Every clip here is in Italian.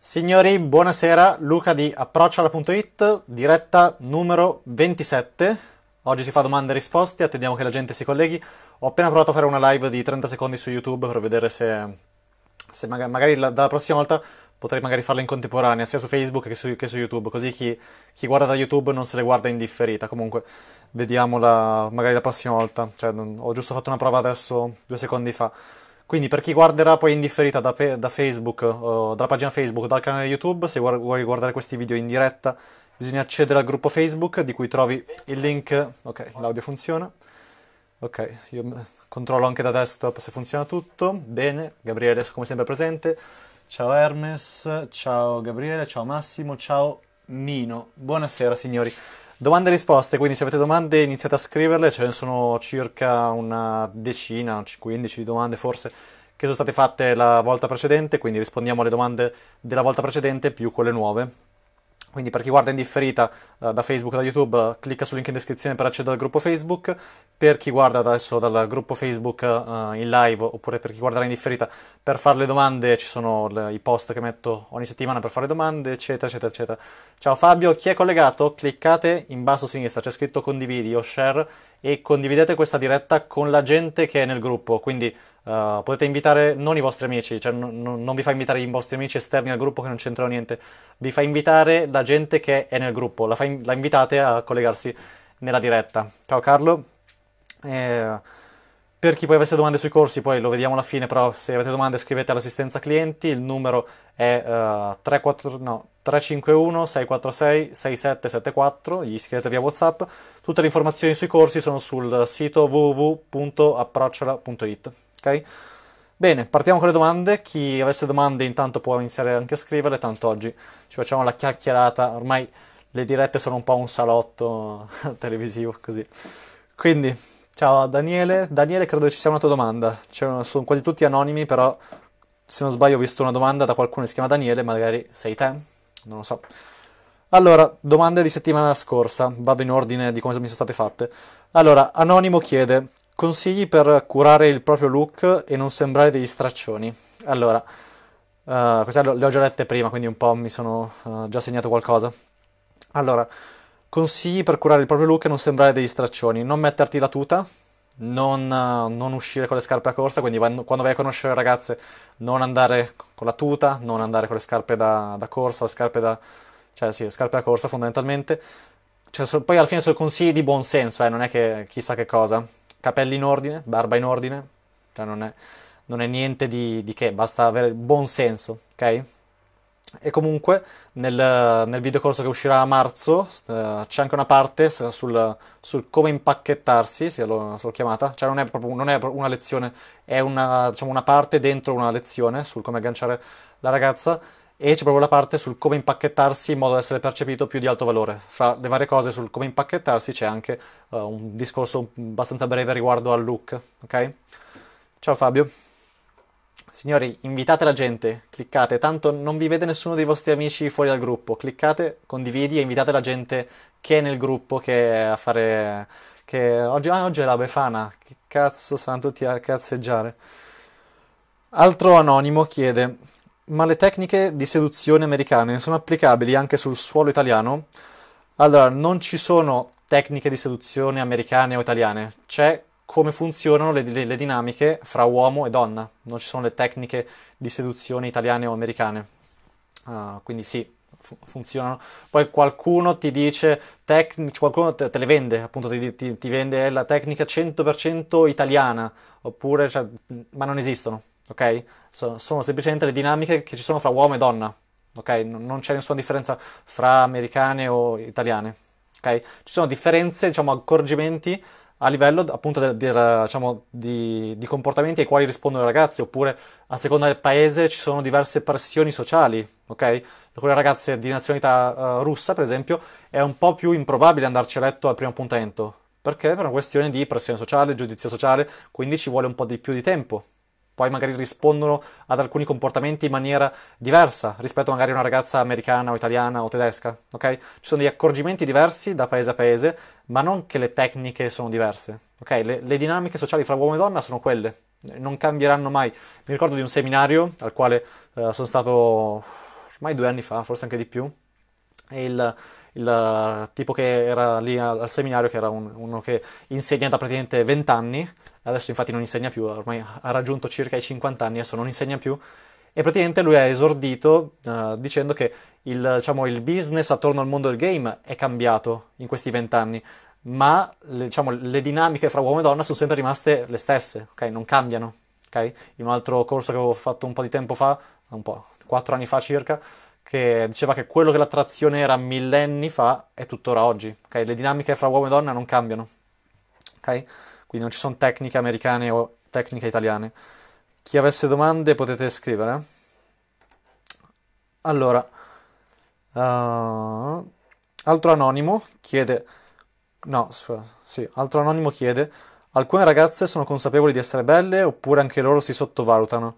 Signori, buonasera, Luca di approcciala.it, diretta numero 27. Oggi si fa domande e risposte, attendiamo che la gente si colleghi. Ho appena provato a fare una live di 30 secondi su YouTube per vedere se, se magari, magari la, dalla prossima volta potrei magari farla in contemporanea, sia su Facebook che su, che su YouTube, così chi, chi, guarda da YouTube non se le guarda indifferita. Comunque, vediamola magari la prossima volta. Cioè, ho giusto fatto una prova adesso, due secondi fa. Quindi per chi guarderà poi in differita da, da Facebook, uh, dalla pagina Facebook o dal canale YouTube, se vuoi guard- guardare questi video in diretta, bisogna accedere al gruppo Facebook di cui trovi il link. Ok, l'audio funziona. Ok, io controllo anche da desktop se funziona tutto. Bene, Gabriele come sempre presente. Ciao Hermes, ciao Gabriele, ciao Massimo, ciao Nino. Buonasera signori. Domande e risposte, quindi se avete domande iniziate a scriverle, ce ne sono circa una decina, 15 di domande forse, che sono state fatte la volta precedente, quindi rispondiamo alle domande della volta precedente più quelle nuove quindi per chi guarda in differita uh, da Facebook, da YouTube, uh, clicca sul link in descrizione per accedere al gruppo Facebook. Per chi guarda adesso dal gruppo Facebook uh, in live oppure per chi guarderà in differita per fare le domande, ci sono le, i post che metto ogni settimana per fare le domande, eccetera, eccetera, eccetera. Ciao Fabio, chi è collegato? Cliccate in basso a sinistra, c'è scritto condividi o share e condividete questa diretta con la gente che è nel gruppo. Quindi eh, potete invitare non i vostri amici, cioè n- n- non vi fa invitare i vostri amici esterni al gruppo che non c'entrano niente, vi fa invitare la gente che è nel gruppo, la, in- la invitate a collegarsi nella diretta. Ciao Carlo. Eh, per chi poi avesse domande sui corsi, poi lo vediamo alla fine, però se avete domande scrivete all'assistenza clienti, il numero è uh, eh, 34, no, 351 646 6774, gli scrivete via Whatsapp. Tutte le informazioni sui corsi sono sul sito www.approcciola.it ok? Bene, partiamo con le domande. Chi avesse domande intanto può iniziare anche a scriverle, tanto oggi ci facciamo la chiacchierata. Ormai le dirette sono un po' un salotto televisivo così. Quindi, ciao Daniele. Daniele, credo ci sia una tua domanda. Una, sono quasi tutti anonimi, però se non sbaglio ho visto una domanda da qualcuno che si chiama Daniele, magari sei te, non lo so. Allora, domande di settimana scorsa, vado in ordine di come mi sono state fatte. Allora, Anonimo chiede, Consigli per curare il proprio look e non sembrare degli straccioni. Allora, uh, queste le ho già lette prima, quindi un po' mi sono uh, già segnato qualcosa. Allora, consigli per curare il proprio look e non sembrare degli straccioni. Non metterti la tuta, non, uh, non uscire con le scarpe a corsa, quindi quando vai a conoscere ragazze non andare con la tuta, non andare con le scarpe da, da corsa, le scarpe da... cioè sì, le scarpe a corsa fondamentalmente. Cioè, poi alla fine sono consigli di buon senso, eh, non è che chissà che cosa capelli in ordine, barba in ordine, cioè non è, non è niente di, di, che, basta avere buon senso, ok? E comunque nel, nel videocorso che uscirà a marzo eh, c'è anche una parte sul, sul come impacchettarsi, se l'ho, se l'ho, chiamata, cioè non è proprio non è una lezione, è una, diciamo, una parte dentro una lezione sul come agganciare la ragazza e c'è proprio la parte sul come impacchettarsi in modo da essere percepito più di alto valore. Fra le varie cose sul come impacchettarsi c'è anche uh, un discorso abbastanza breve riguardo al look, ok? Ciao Fabio. Signori, invitate la gente, cliccate, tanto non vi vede nessuno dei vostri amici fuori dal gruppo, cliccate, condividi e invitate la gente che è nel gruppo che è a fare... Che oggi, ah, oggi è la Befana, che cazzo santo tutti a cazzeggiare. Altro anonimo chiede, ma le tecniche di seduzione americane sono applicabili anche sul suolo italiano? Allora, non ci sono tecniche di seduzione americane o italiane, c'è come funzionano le, le, le dinamiche fra uomo e donna, non ci sono le tecniche di seduzione italiane o americane. Uh, quindi sì, funzionano. Poi qualcuno ti dice, tec- qualcuno te, te, le vende, appunto ti, ti, ti, vende eh, la tecnica 100% italiana, oppure, cioè, ma non esistono ok? So, sono semplicemente le dinamiche che ci sono fra uomo e donna, ok? N- non c'è nessuna differenza fra americane o italiane, ok? Ci sono differenze, diciamo, accorgimenti a livello appunto de, de, diciamo, di, di, comportamenti ai quali rispondono le ragazze, oppure a seconda del paese ci sono diverse pressioni sociali, ok? le ragazze di nazionalità uh, russa, per esempio, è un po' più improbabile andarci a letto al primo appuntamento, perché per una questione di pressione sociale, giudizio sociale, quindi ci vuole un po' di più di tempo, poi magari rispondono ad alcuni comportamenti in maniera diversa rispetto magari a una ragazza americana o italiana o tedesca, ok? Ci sono degli accorgimenti diversi da paese a paese, ma non che le tecniche sono diverse, ok? Le, le dinamiche sociali fra uomo e donna sono quelle, non cambieranno mai. Mi ricordo di un seminario al quale eh, sono stato ormai due anni fa, forse anche di più, e il, il tipo che era lì al, seminario, che era un, uno che insegna da praticamente 20 anni, adesso infatti non insegna più, ormai ha raggiunto circa i 50 anni, adesso non insegna più, e praticamente lui ha esordito uh, dicendo che il, diciamo, il, business attorno al mondo del game è cambiato in questi vent'anni, ma le, diciamo, le dinamiche fra uomo e donna sono sempre rimaste le stesse, ok? non cambiano. ok? In un altro corso che avevo fatto un po' di tempo fa, un po', 4 anni fa circa, che diceva che quello che l'attrazione era millenni fa è tuttora oggi. ok? Le dinamiche fra uomo e donna non cambiano. ok? quindi non ci sono tecniche americane o tecniche italiane. Chi avesse domande potete scrivere. Allora, uh, altro anonimo chiede, no, sì, altro anonimo chiede, alcune ragazze sono consapevoli di essere belle oppure anche loro si sottovalutano?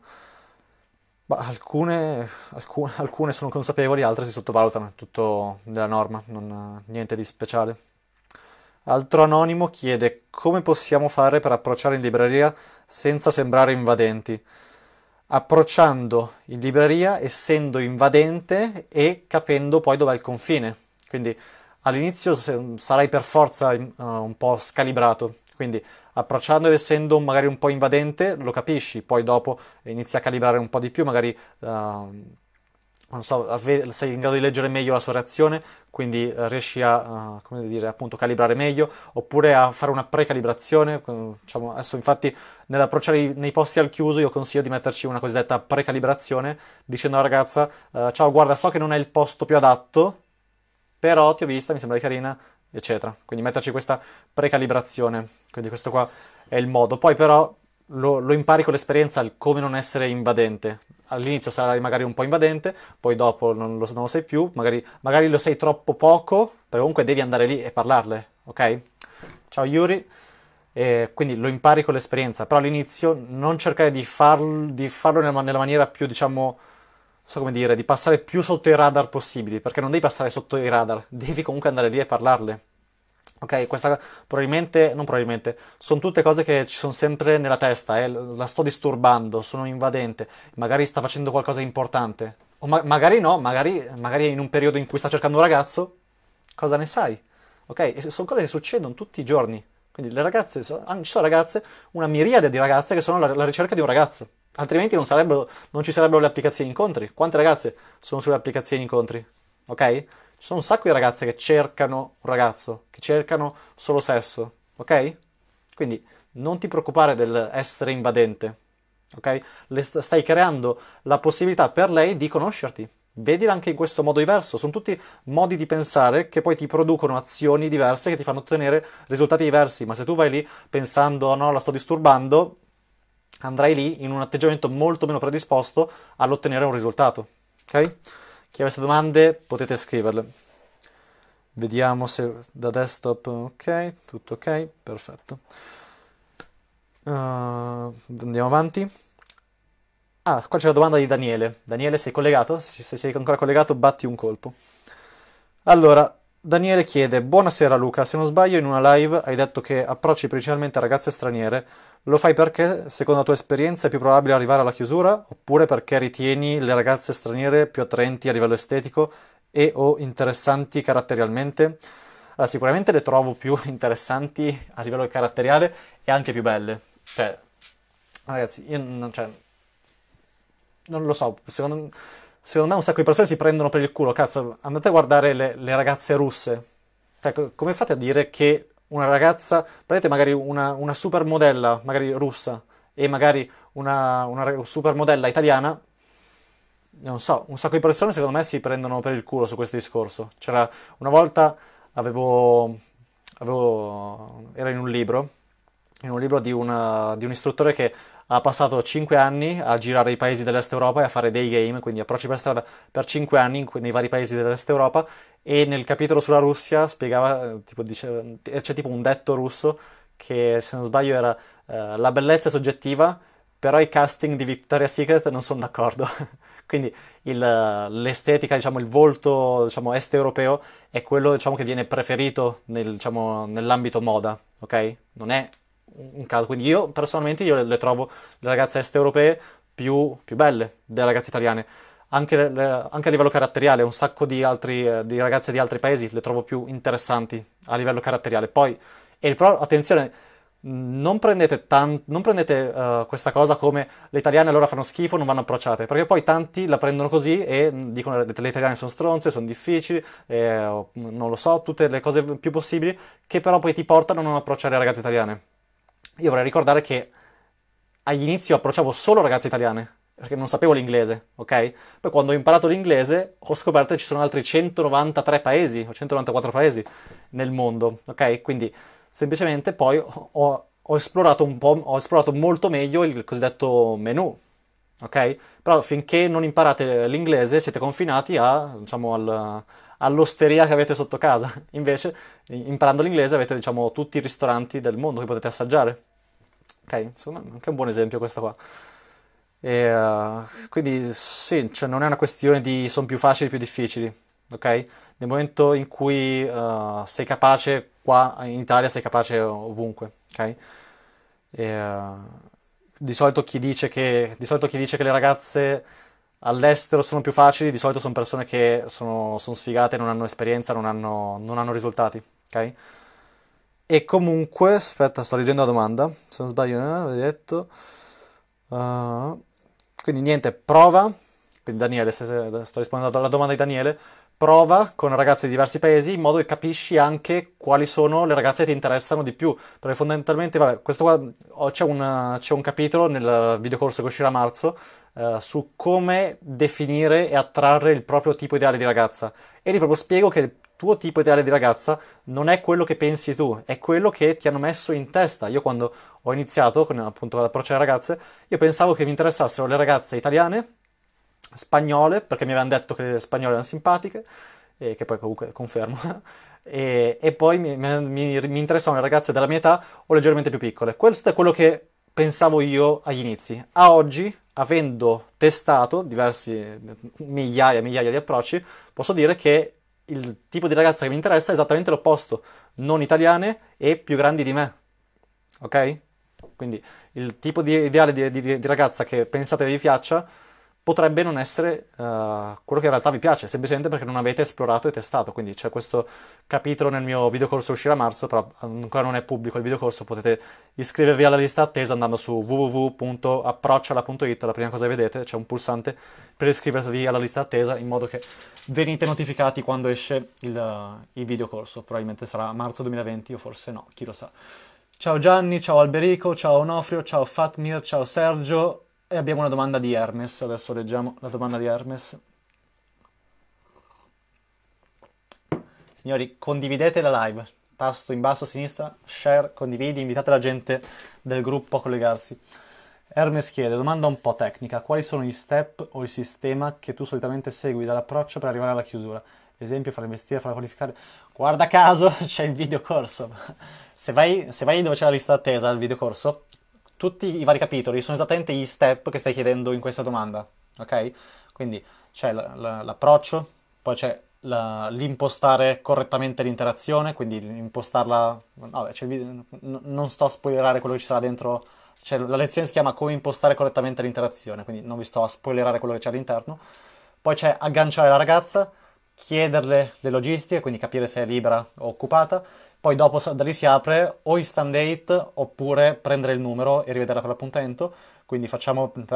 Bah, alcune, alcune, alcune sono consapevoli, altre si sottovalutano, è tutto della norma, non, niente di speciale. Altro anonimo chiede come possiamo fare per approcciare in libreria senza sembrare invadenti. Approcciando in libreria, essendo invadente e capendo poi dov'è il confine. Quindi all'inizio sarai per forza uh, un po' scalibrato, quindi approcciando ed essendo magari un po' invadente lo capisci, poi dopo inizi a calibrare un po' di più, magari uh, non so, sei in grado di leggere meglio la sua reazione, quindi eh, riesci a, eh, come dire, appunto, calibrare meglio, oppure a fare una precalibrazione. Diciamo, adesso infatti nell'approcciare nei posti al chiuso io consiglio di metterci una cosiddetta precalibrazione, dicendo alla ragazza, eh, ciao guarda, so che non è il posto più adatto, però ti ho vista, mi sembra di carina, eccetera. Quindi metterci questa precalibrazione, quindi questo qua è il modo. Poi però lo, lo impari con l'esperienza al come non essere invadente. All'inizio sarai magari un po' invadente, poi dopo non lo, non lo sei più, magari, magari, lo sei troppo poco, però comunque devi andare lì e parlarle, ok? Ciao Yuri, e quindi lo impari con l'esperienza, però all'inizio non cercare di, farlo, di farlo nella, nella maniera più, diciamo, so come dire, di passare più sotto i radar possibili, perché non devi passare sotto i radar, devi comunque andare lì e parlarle. Ok, questa probabilmente, non probabilmente, sono tutte cose che ci sono sempre nella testa, eh? la sto disturbando, sono invadente, magari sta facendo qualcosa di importante, o ma- magari no, magari, magari è in un periodo in cui sta cercando un ragazzo, cosa ne sai? Ok, sono cose che succedono tutti i giorni, quindi le ragazze, so- ci sono ragazze, una miriade di ragazze che sono alla, alla ricerca di un ragazzo, altrimenti non, non ci sarebbero le applicazioni incontri, quante ragazze sono sulle applicazioni incontri? Ok? sono un sacco di ragazze che cercano un ragazzo, che cercano solo sesso, ok? Quindi non ti preoccupare dell'essere invadente, ok? Le stai creando la possibilità per lei di conoscerti. Vedila anche in questo modo diverso. Sono tutti modi di pensare che poi ti producono azioni diverse che ti fanno ottenere risultati diversi. Ma se tu vai lì pensando no, la sto disturbando, andrai lì in un atteggiamento molto meno predisposto all'ottenere un risultato. Ok? Chi avesse domande potete scriverle. Vediamo se da desktop ok, tutto ok, perfetto. Uh, andiamo avanti. Ah, qua c'è la domanda di Daniele. Daniele, sei collegato? Se sei ancora collegato, batti un colpo. Allora, Daniele chiede, buonasera Luca, se non sbaglio in una live hai detto che approcci principalmente ragazze straniere, lo fai perché secondo la tua esperienza è più probabile arrivare alla chiusura oppure perché ritieni le ragazze straniere più attraenti a livello estetico e o interessanti caratterialmente? Allora, sicuramente le trovo più interessanti a livello caratteriale e anche più belle. Cioè, ragazzi, io non, cioè, non lo so, secondo me secondo me un sacco di persone si prendono per il culo. Cazzo, andate a guardare le, le ragazze russe. Cioè, come fate a dire che una ragazza, prendete magari una, una supermodella, magari russa, e magari una, una supermodella italiana, non so, un sacco di persone secondo me si prendono per il culo su questo discorso. C'era una volta avevo, avevo era in un libro, in un libro di, una, di un istruttore che ha passato 5 anni a girare i paesi dell'Est Europa e a fare dei game, quindi approcci per strada per 5 anni nei vari paesi dell'Est Europa e nel capitolo sulla Russia spiegava, tipo, diceva, c'è tipo un detto russo che se non sbaglio era eh, la bellezza è soggettiva, però i casting di Victoria's Secret non sono d'accordo. quindi il, l'estetica, diciamo, il volto diciamo, est europeo è quello diciamo, che viene preferito nel, diciamo, nell'ambito moda, ok? Non è un caso. Quindi io personalmente io le, le trovo le ragazze est europee più, più, belle delle ragazze italiane. Anche, le, anche, a livello caratteriale, un sacco di, altri, eh, di ragazze di altri paesi le trovo più interessanti a livello caratteriale. Poi, e però attenzione, non prendete, tan- non prendete uh, questa cosa come le italiane allora fanno schifo, non vanno approcciate, perché poi tanti la prendono così e dicono le, le italiane sono stronze, sono difficili, eh, non lo so, tutte le cose più possibili, che però poi ti portano a non approcciare le ragazze italiane. Io vorrei ricordare che all'inizio approcciavo solo ragazze italiane, perché non sapevo l'inglese, ok? Poi quando ho imparato l'inglese ho scoperto che ci sono altri 193 paesi o 194 paesi nel mondo, ok? Quindi semplicemente poi ho, ho esplorato un po', ho esplorato molto meglio il cosiddetto menu, ok? Però finché non imparate l'inglese siete confinati a, diciamo, al, all'osteria che avete sotto casa. Invece, imparando l'inglese avete, diciamo, tutti i ristoranti del mondo che potete assaggiare. Ok, secondo anche un buon esempio questo qua. E, uh, quindi sì, cioè non è una questione di sono più facili o più difficili, ok? Nel momento in cui uh, sei capace qua in Italia, sei capace ovunque, ok? E, uh, di, solito che, di, solito chi dice che, le ragazze all'estero sono più facili, di solito sono persone che sono, sono sfigate, non hanno esperienza, non hanno, non hanno risultati, ok? E comunque, aspetta, sto leggendo la domanda, se non sbaglio, eh, avevi detto. Uh, quindi niente, prova, quindi Daniele, se, se, sto rispondendo alla domanda di Daniele, prova con ragazze di diversi paesi in modo che capisci anche quali sono le ragazze che ti interessano di più. Perché fondamentalmente, vabbè, questo qua oh, c'è, una, c'è, un capitolo nel videocorso che uscirà a marzo eh, su come definire e attrarre il proprio tipo ideale di ragazza. E lì proprio spiego che tuo tipo ideale di ragazza non è quello che pensi tu, è quello che ti hanno messo in testa. Io quando ho iniziato con appunto l'approccio alle ragazze, io pensavo che mi interessassero le ragazze italiane, spagnole, perché mi avevano detto che le spagnole erano simpatiche, e che poi comunque confermo, e, e poi mi, mi, mi interessavano le ragazze della mia età o leggermente più piccole. Questo è quello che pensavo io agli inizi. A oggi, avendo testato diversi migliaia e migliaia di approcci, posso dire che il tipo di ragazza che mi interessa è esattamente l'opposto, non italiane e più grandi di me. Ok? Quindi il tipo di ideale di, di, di ragazza che pensate vi piaccia potrebbe non essere uh, quello che in realtà vi piace, semplicemente perché non avete esplorato e testato. Quindi c'è questo capitolo nel mio videocorso uscirà a marzo, però ancora non è pubblico il videocorso, potete iscrivervi alla lista attesa andando su www.approcciala.it, la prima cosa che vedete, c'è un pulsante per iscrivervi alla lista attesa in modo che venite notificati quando esce il, il videocorso, probabilmente sarà marzo 2020 o forse no, chi lo sa. Ciao Gianni, ciao Alberico, ciao Onofrio, ciao Fatmir, ciao Sergio, e abbiamo una domanda di Hermes, adesso leggiamo la domanda di Hermes. Signori, condividete la live, tasto in basso a sinistra, share, condividi, invitate la gente del gruppo a collegarsi. Hermes chiede, domanda un po' tecnica, quali sono gli step o il sistema che tu solitamente segui dall'approccio per arrivare alla chiusura? Esempio, far investire, far qualificare. Guarda caso, c'è il videocorso. Se vai, se vai dove c'è la lista attesa al videocorso, tutti i vari capitoli sono esattamente gli step che stai chiedendo in questa domanda, ok? Quindi c'è l- l- l'approccio, poi c'è la, l'impostare correttamente l'interazione, quindi impostarla. Vabbè, video, n- non sto a spoilerare quello che ci sarà dentro. C'è, la lezione si chiama Come impostare correttamente l'interazione, quindi non vi sto a spoilerare quello che c'è all'interno. Poi c'è agganciare la ragazza, chiederle le logistiche, quindi capire se è libera o occupata poi dopo da lì si apre o instant date oppure prendere il numero e rivederla per l'appuntamento, quindi facciamo per...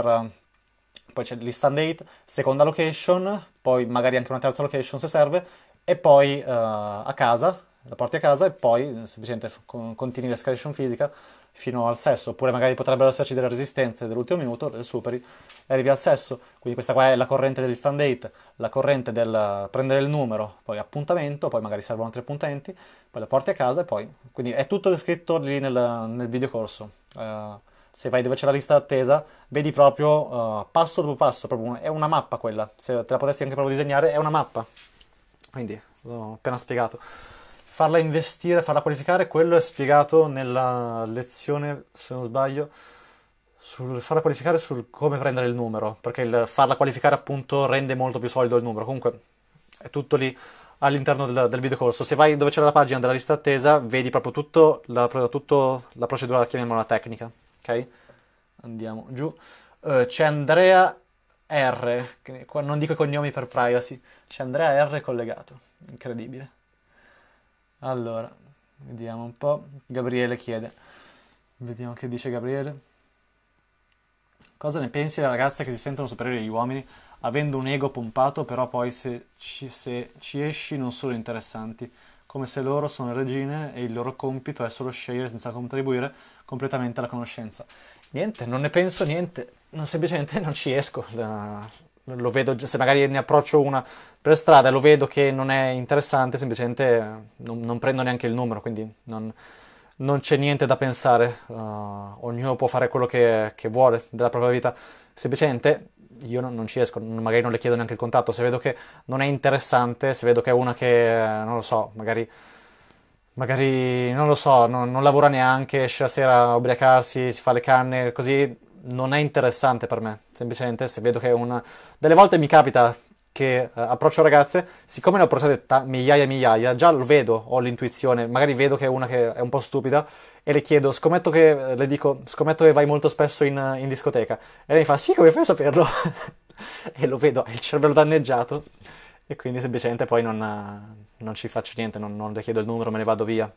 poi c'è l'instant date, seconda location, poi magari anche una terza location se serve, e poi uh, a casa, la porti a casa e poi semplicemente continui l'escalation fisica fino al sesso, oppure magari potrebbero esserci delle resistenze dell'ultimo minuto, le superi e arrivi al sesso. Quindi questa qua è la corrente degli stand date, la corrente del prendere il numero, poi appuntamento, poi magari servono altri appuntamenti, poi la porti a casa e poi... Quindi è tutto descritto lì nel, nel videocorso. Uh, eh, se vai dove c'è la lista d'attesa, vedi proprio uh, passo dopo passo, un, è una mappa quella, se te la potessi anche proprio disegnare, è una mappa. Quindi l'ho appena spiegato farla investire, farla qualificare, quello è spiegato nella lezione, se non sbaglio, sul farla qualificare sul come prendere il numero, perché il farla qualificare appunto rende molto più solido il numero. Comunque è tutto lì all'interno del, del videocorso. Se vai dove c'è la pagina della lista attesa, vedi proprio tutto la, tutto la procedura, chiamiamola tecnica. Ok? Andiamo giù. Uh, c'è Andrea R, non dico i cognomi per privacy, c'è Andrea R collegato, incredibile. Allora, vediamo un po'. Gabriele chiede. Vediamo che dice Gabriele. Cosa ne pensi delle ragazze che si sentono superiori agli uomini, avendo un ego pompato, però poi se ci, se ci esci non sono interessanti? Come se loro sono regine e il loro compito è solo scegliere senza contribuire completamente alla conoscenza. Niente, non ne penso niente, non, semplicemente non ci esco. La lo vedo, se magari ne approccio una per strada e lo vedo che non è interessante, semplicemente eh, non, non prendo neanche il numero, quindi non, non c'è niente da pensare, uh, ognuno può fare quello che, che, vuole della propria vita, semplicemente io non, non ci esco, magari non le chiedo neanche il contatto, se vedo che non è interessante, se vedo che è una che, eh, non lo so, magari magari non lo so, non, non, lavora neanche, esce la sera a ubriacarsi, si fa le canne, così non è interessante per me. Semplicemente se vedo che è una... Delle volte mi capita che eh, approccio ragazze, siccome ne ho approcciate ta- migliaia e migliaia, già lo vedo, ho l'intuizione, magari vedo che è una che è un po' stupida e le chiedo, scommetto che, eh, le dico, scommetto che vai molto spesso in, in discoteca. E lei mi fa, sì, come fai a saperlo? e lo vedo, ha il cervello danneggiato e quindi semplicemente poi non, non ci faccio niente, non, non, le chiedo il numero, me ne vado via.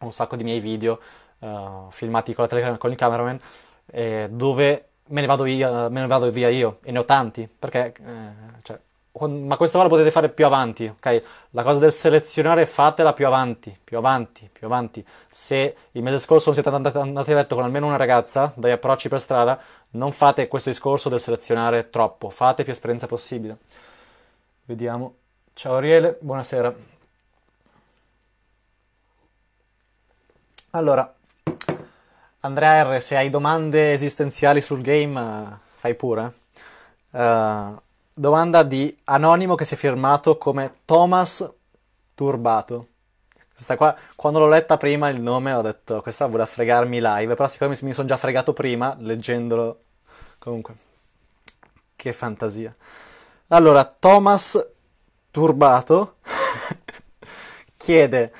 Ho un sacco di miei video uh, filmati con, la tele- con il cameraman eh, dove me ne, vado io, me ne vado via io e ne ho tanti, perché... Eh, cioè, ma questo qua lo potete fare più avanti, ok? La cosa del selezionare fatela più avanti, più avanti, più avanti. Se il mese scorso non siete andati a letto con almeno una ragazza dai approcci per strada, non fate questo discorso del selezionare troppo, fate più esperienza possibile. Vediamo. Ciao Ariele, buonasera. Allora, Andrea R, se hai domande esistenziali sul game, fai pure. Uh, domanda di Anonimo che si è firmato come Thomas Turbato. Questa qua, quando l'ho letta prima il nome ho detto questa vuole fregarmi live, però siccome mi sono già fregato prima leggendolo comunque. Che fantasia. Allora, Thomas Turbato chiede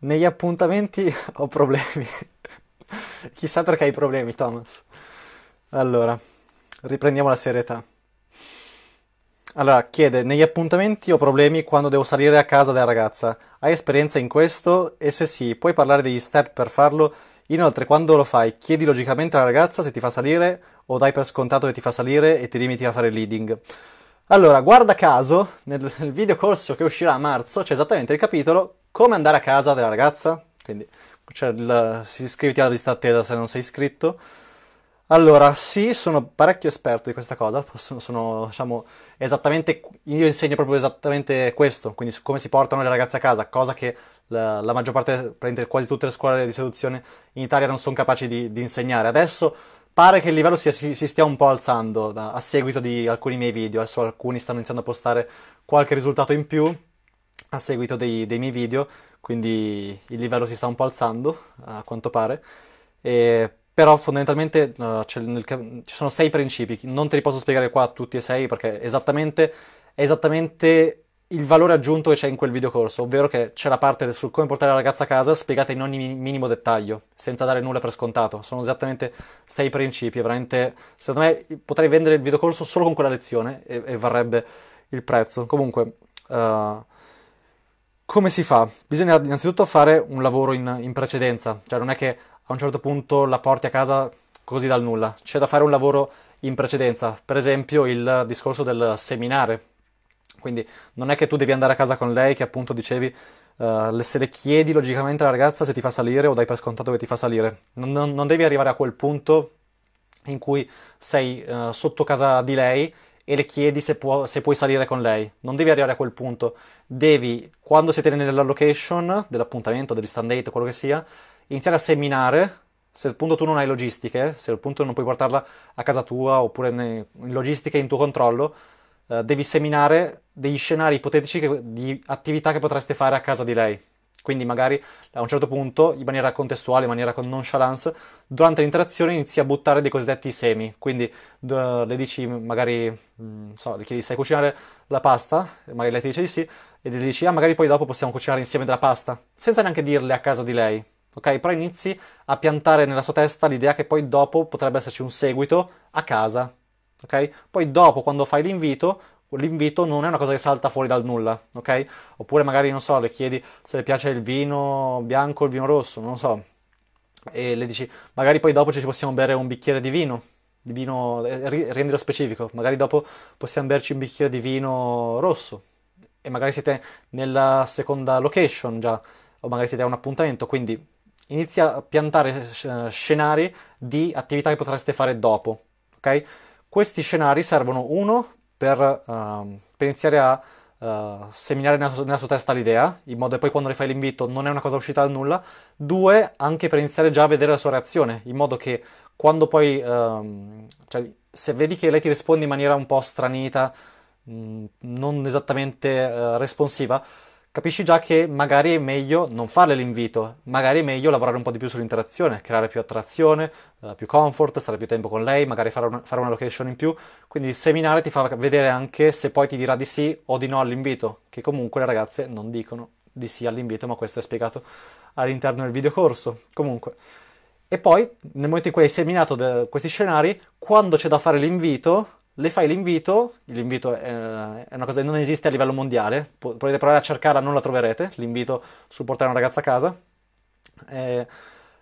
negli appuntamenti ho problemi Chissà perché hai problemi, Thomas. Allora, riprendiamo la serietà. Allora, chiede, negli appuntamenti ho problemi quando devo salire a casa della ragazza. Hai esperienza in questo? E se sì, puoi parlare degli step per farlo? Inoltre, quando lo fai, chiedi logicamente alla ragazza se ti fa salire o dai per scontato che ti fa salire e ti limiti a fare leading. Allora, guarda caso, nel, nel video corso che uscirà a marzo c'è esattamente il capitolo Come andare a casa della ragazza. Quindi cioè la, si iscriviti alla lista attesa se non sei iscritto. Allora, sì, sono parecchio esperto di questa cosa, sono, sono, diciamo, esattamente, io insegno proprio esattamente questo, quindi su come si portano le ragazze a casa, cosa che la, la maggior parte, quasi tutte le scuole di seduzione in Italia non sono capaci di, di insegnare. Adesso pare che il livello sia, si, si, stia un po' alzando da, a seguito di alcuni miei video, adesso alcuni stanno iniziando a postare qualche risultato in più, a seguito dei, dei miei video, quindi il livello si sta un po' alzando a quanto pare. E, però fondamentalmente uh, nel, ci sono sei principi, non te li posso spiegare qua tutti e sei perché esattamente, è esattamente il valore aggiunto che c'è in quel videocorso, ovvero che c'è la parte sul come portare la ragazza a casa spiegata in ogni minimo dettaglio, senza dare nulla per scontato. Sono esattamente sei principi, veramente secondo me potrei vendere il videocorso solo con quella lezione e, e varrebbe il prezzo. Comunque... Uh, come si fa? Bisogna innanzitutto fare un lavoro in, in, precedenza, cioè non è che a un certo punto la porti a casa così dal nulla, c'è da fare un lavoro in precedenza, per esempio il discorso del seminare, quindi non è che tu devi andare a casa con lei che appunto dicevi uh, se le chiedi logicamente alla ragazza se ti fa salire o dai per scontato che ti fa salire, non, non, devi arrivare a quel punto in cui sei uh, sotto casa di lei e le chiedi se, può, se, puoi salire con lei. Non devi arrivare a quel punto. Devi, quando siete nella location dell'appuntamento, degli stand date, quello che sia, iniziare a seminare. Se appunto tu non hai logistiche, se appunto non puoi portarla a casa tua oppure in logistiche in tuo controllo, eh, devi seminare degli scenari ipotetici che, di attività che potreste fare a casa di lei. Quindi magari a un certo punto, in maniera contestuale, in maniera con nonchalance, durante l'interazione inizi a buttare dei cosiddetti semi. Quindi d- le dici magari, mh, mm, so, le chiedi sai cucinare la pasta, magari lei ti dice di sì, e le dici ah magari poi dopo possiamo cucinare insieme della pasta, senza neanche dirle a casa di lei. Ok, però inizi a piantare nella sua testa l'idea che poi dopo potrebbe esserci un seguito a casa, ok? Poi dopo, quando fai l'invito, l'invito non è una cosa che salta fuori dal nulla, ok? Oppure magari, non so, le chiedi se le piace il vino bianco o il vino rosso, non so, e le dici magari poi dopo ci possiamo bere un bicchiere di vino, di vino, eh, rendilo specifico, magari dopo possiamo berci un bicchiere di vino rosso e magari siete nella seconda location già, o magari siete a un appuntamento, quindi inizia a piantare scenari di attività che potreste fare dopo, ok? Questi scenari servono uno per, uh, per iniziare a Uh, seminare nella sua, nella, sua testa l'idea, in modo che poi quando le fai l'invito non è una cosa uscita dal nulla. Due, anche per iniziare già a vedere la sua reazione, in modo che quando poi, uh, cioè, se vedi che lei ti risponde in maniera un po' stranita, mh, mm, non esattamente uh, responsiva, capisci già che magari è meglio non farle l'invito, magari è meglio lavorare un po' di più sull'interazione, creare più attrazione, eh, più comfort, stare più tempo con lei, magari fare una, fare una location in più. Quindi il seminare ti fa vedere anche se poi ti dirà di sì o di no all'invito, che comunque le ragazze non dicono di sì all'invito, ma questo è spiegato all'interno del videocorso. Comunque. E poi, nel momento in cui hai seminato de- questi scenari, quando c'è da fare l'invito, le fai l'invito, l'invito è una cosa che non esiste a livello mondiale, potete provare a cercarla, non la troverete, l'invito sul portare una ragazza a casa. Eh,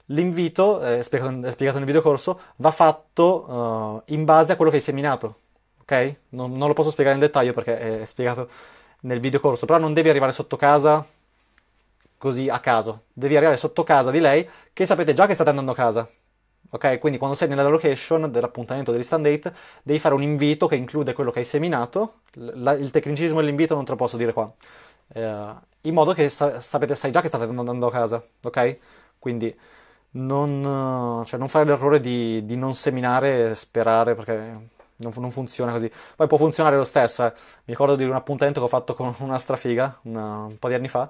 l'invito, eh, è spiegato, spiegato, nel videocorso, va fatto eh, in base a quello che hai seminato, ok? Non, non, lo posso spiegare in dettaglio perché è spiegato nel videocorso, però non devi arrivare sotto casa così a caso, devi arrivare sotto casa di lei che sapete già che state andando a casa, ok? Quindi quando sei nella location dell'appuntamento degli date devi fare un invito che include quello che hai seminato, la, il tecnicismo dell'invito non te lo posso dire qua, eh, in modo che sa, sapete, sai già che state andando a casa, ok? Quindi non, cioè, non fare l'errore di, di, non seminare e sperare perché... Non, non, funziona così. Poi può funzionare lo stesso. Eh. Mi ricordo di un appuntamento che ho fatto con una strafiga una, un po' di anni fa,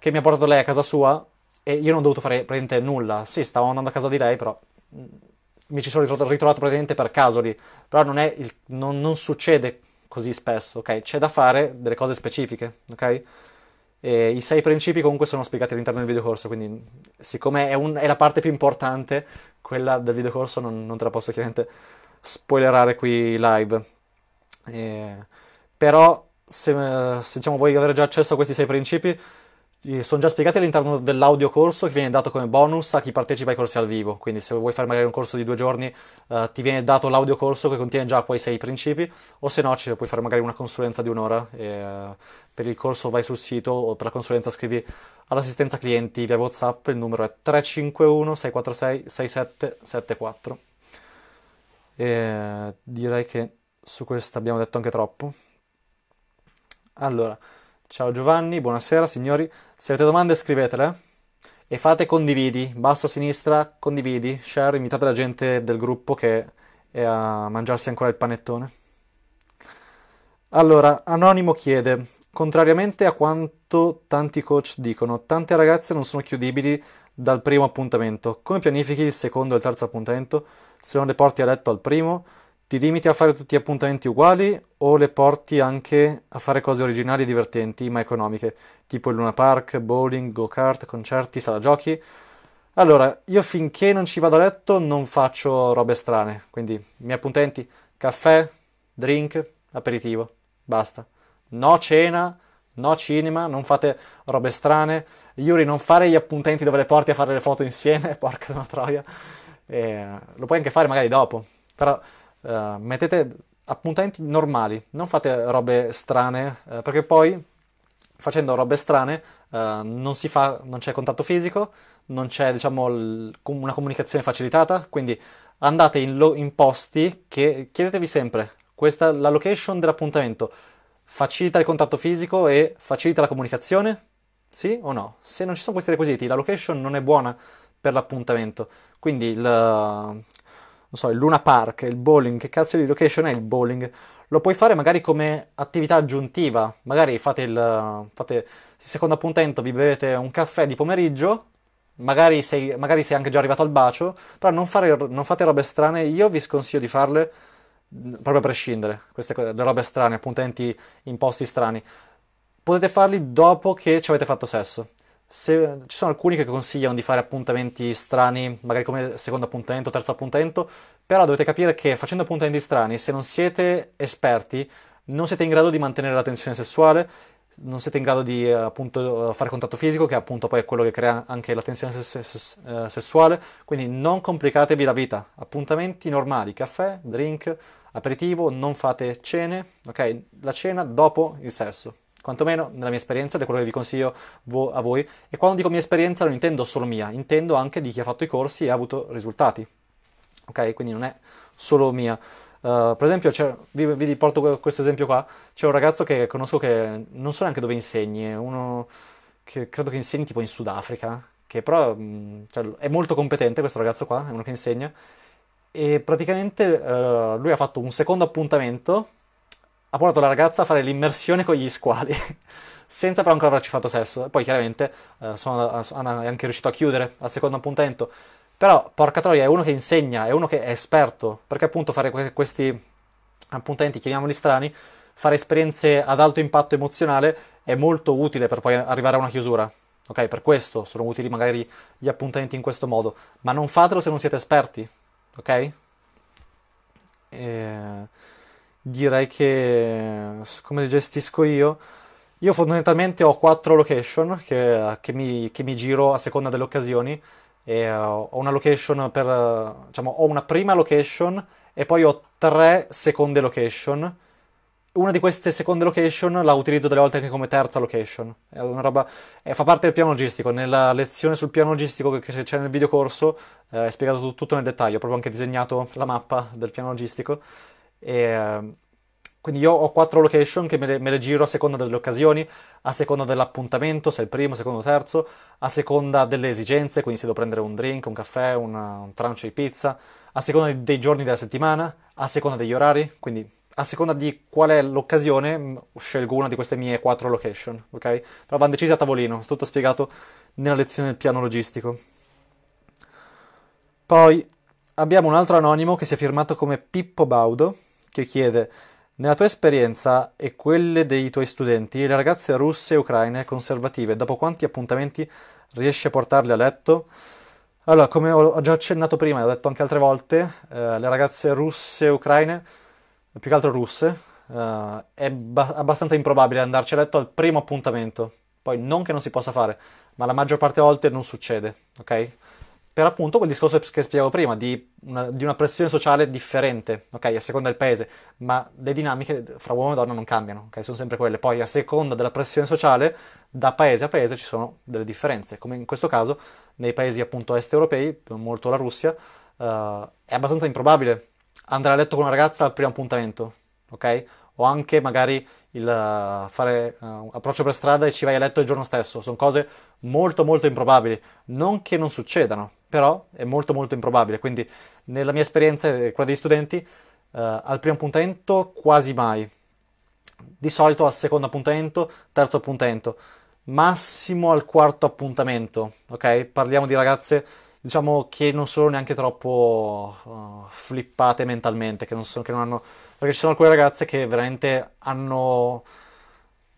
che mi ha portato lei a casa sua e io non ho dovuto fare praticamente nulla. Sì, stavo andando a casa di lei, però Mm, mi ci sono ritrovato praticamente per caso lì, però non, il, non, non succede così spesso, ok? C'è da fare delle cose specifiche, ok? E I sei principi comunque sono spiegati all'interno del videocorso, quindi siccome è, un, è la parte più importante, quella del videocorso non, non te la posso chiaramente spoilerare qui live. E, però se, eh, se diciamo, vuoi avere già accesso a questi sei principi, sono già spiegati all'interno dell'audio corso che viene dato come bonus a chi partecipa ai corsi al vivo. Quindi, se vuoi fare magari un corso di due giorni, eh, ti viene dato l'audio corso che contiene già quei sei principi, o se no, ci puoi fare magari una consulenza di un'ora. E, eh, per il corso vai sul sito o per la consulenza scrivi all'assistenza clienti via WhatsApp. Il numero è 351 646 6774. E direi che su questo abbiamo detto anche troppo. Allora. Ciao Giovanni, buonasera signori. Se avete domande scrivetele e fate condividi, basso a sinistra, condividi, share, invitate la gente del gruppo che è a mangiarsi ancora il panettone. Allora, Anonimo chiede, contrariamente a quanto tanti coach dicono, tante ragazze non sono chiudibili dal primo appuntamento. Come pianifichi il secondo e il terzo appuntamento? Se non le porti a letto al primo, ti limiti a fare tutti gli appuntamenti uguali o le porti anche a fare cose originali e divertenti, ma economiche, tipo il Luna Park, bowling, go-kart, concerti, sala giochi? Allora, io finché non ci vado a letto non faccio robe strane, quindi i miei appuntamenti, caffè, drink, aperitivo, basta. No cena, no cinema, non fate robe strane. Yuri, non fare gli appuntamenti dove le porti a fare le foto insieme, porca una troia. Eh, lo puoi anche fare magari dopo, però eh, mettete appuntamenti normali, non fate robe strane, uh, perché poi facendo robe strane uh, non, fa, non, c'è contatto fisico, non c'è diciamo, l- una comunicazione facilitata, quindi andate in, lo- in posti che chiedetevi sempre, questa è la location dell'appuntamento, facilita il contatto fisico e facilita la comunicazione? Sì o no? Se non ci sono questi requisiti, la location non è buona per l'appuntamento. Quindi il, non so, il Luna Park, il bowling, che cazzo di location è il bowling? Lo puoi fare magari come attività aggiuntiva, magari fate il fate, secondo appuntamento, vi bevete un caffè di pomeriggio, magari sei, magari sei anche già arrivato al bacio, però non, fare, non fate robe strane, io vi sconsiglio di farle proprio a prescindere, queste cose, le robe strane, appuntamenti in posti strani potete farli dopo che ci avete fatto sesso. Se, ci sono alcuni che consigliano di fare appuntamenti strani, magari come secondo appuntamento, terzo appuntamento, però dovete capire che facendo appuntamenti strani, se non siete esperti, non siete in grado di mantenere la tensione sessuale, non siete in grado di eh, appunto eh, fare contatto fisico, che appunto poi è quello che crea anche la tensione eh, sessuale, quindi non complicatevi la vita, appuntamenti normali, caffè, drink, aperitivo, non fate cene, ok? La cena dopo il sesso quantomeno nella mia esperienza, ed è quello che vi consiglio vo- a voi. E quando dico mia esperienza non intendo solo mia, intendo anche di chi ha fatto i corsi e ha avuto risultati. Ok? Quindi non è solo mia. Uh, per esempio, vi, vi, porto questo esempio qua. C'è un ragazzo che conosco che non so neanche dove insegni, uno che credo che insegni tipo in Sudafrica, che però mh, mm, cioè, è molto competente questo ragazzo qua, è uno che insegna. E praticamente uh, lui ha fatto un secondo appuntamento ha portato la ragazza a fare l'immersione con gli squali, senza però ancora averci fatto sesso. Poi chiaramente eh, sono, sono, è anche riuscito a chiudere al secondo appuntamento. Però, porca troia, è uno che insegna, è uno che è esperto, perché appunto fare que- questi appuntamenti, chiamiamoli strani, fare esperienze ad alto impatto emozionale è molto utile per poi arrivare a una chiusura. Ok, per questo sono utili magari gli appuntamenti in questo modo, ma non fatelo se non siete esperti, ok? E direi che come gestisco io, io fondamentalmente ho quattro location che, che, mi, che mi, giro a seconda delle occasioni. E, eh, ho una location per, diciamo, ho una prima location e poi ho tre seconde location. Una di queste seconde location la utilizzo delle volte anche come terza location. È una roba. Eh, fa parte del piano logistico. Nella lezione sul piano logistico che c'è nel videocorso eh, è spiegato tutto nel dettaglio. Ho proprio anche disegnato la mappa del piano logistico. E, ehm, quindi io ho quattro location che me le, me le, giro a seconda delle occasioni, a seconda dell'appuntamento, se è il primo, secondo, terzo, a seconda delle esigenze, quindi se devo prendere un drink, un caffè, un, un trancio di pizza, a seconda dei giorni della settimana, a seconda degli orari, quindi a seconda di qual è l'occasione scelgo una di queste mie quattro location, ok? Però vanno decise a tavolino, è tutto spiegato nella lezione del piano logistico. Poi abbiamo un altro anonimo che si è firmato come Pippo Baudo che chiede nella tua esperienza e quelle dei tuoi studenti, le ragazze russe e ucraine conservative, dopo quanti appuntamenti riesci a portarle a letto? Allora, come ho già accennato prima e ho detto anche altre volte, eh, le ragazze russe e ucraine, più che altro russe, eh, è ba- abbastanza improbabile andarci a letto al primo appuntamento. Poi non che non si possa fare, ma la maggior parte delle volte non succede, ok? per appunto quel discorso che spiegavo prima di una, di una, pressione sociale differente, ok, a seconda del paese, ma le dinamiche fra uomo e donna non cambiano, ok, sono sempre quelle. Poi a seconda della pressione sociale, da paese a paese ci sono delle differenze, come in questo caso nei paesi appunto est europei, molto la Russia, uh, è abbastanza improbabile andare a letto con una ragazza al primo appuntamento, ok? O anche magari il eh, fare uh, approccio per strada e ci vai a letto il giorno stesso, sono cose molto molto improbabili, non che non succedano, però è molto molto improbabile, quindi nella mia esperienza e eh, quella degli studenti eh, al primo appuntamento quasi mai, di solito al secondo appuntamento, terzo appuntamento, massimo al quarto appuntamento, ok? Parliamo di ragazze diciamo che non sono neanche troppo uh, flippate mentalmente, che non, sono, che non hanno... perché ci sono alcune ragazze che veramente hanno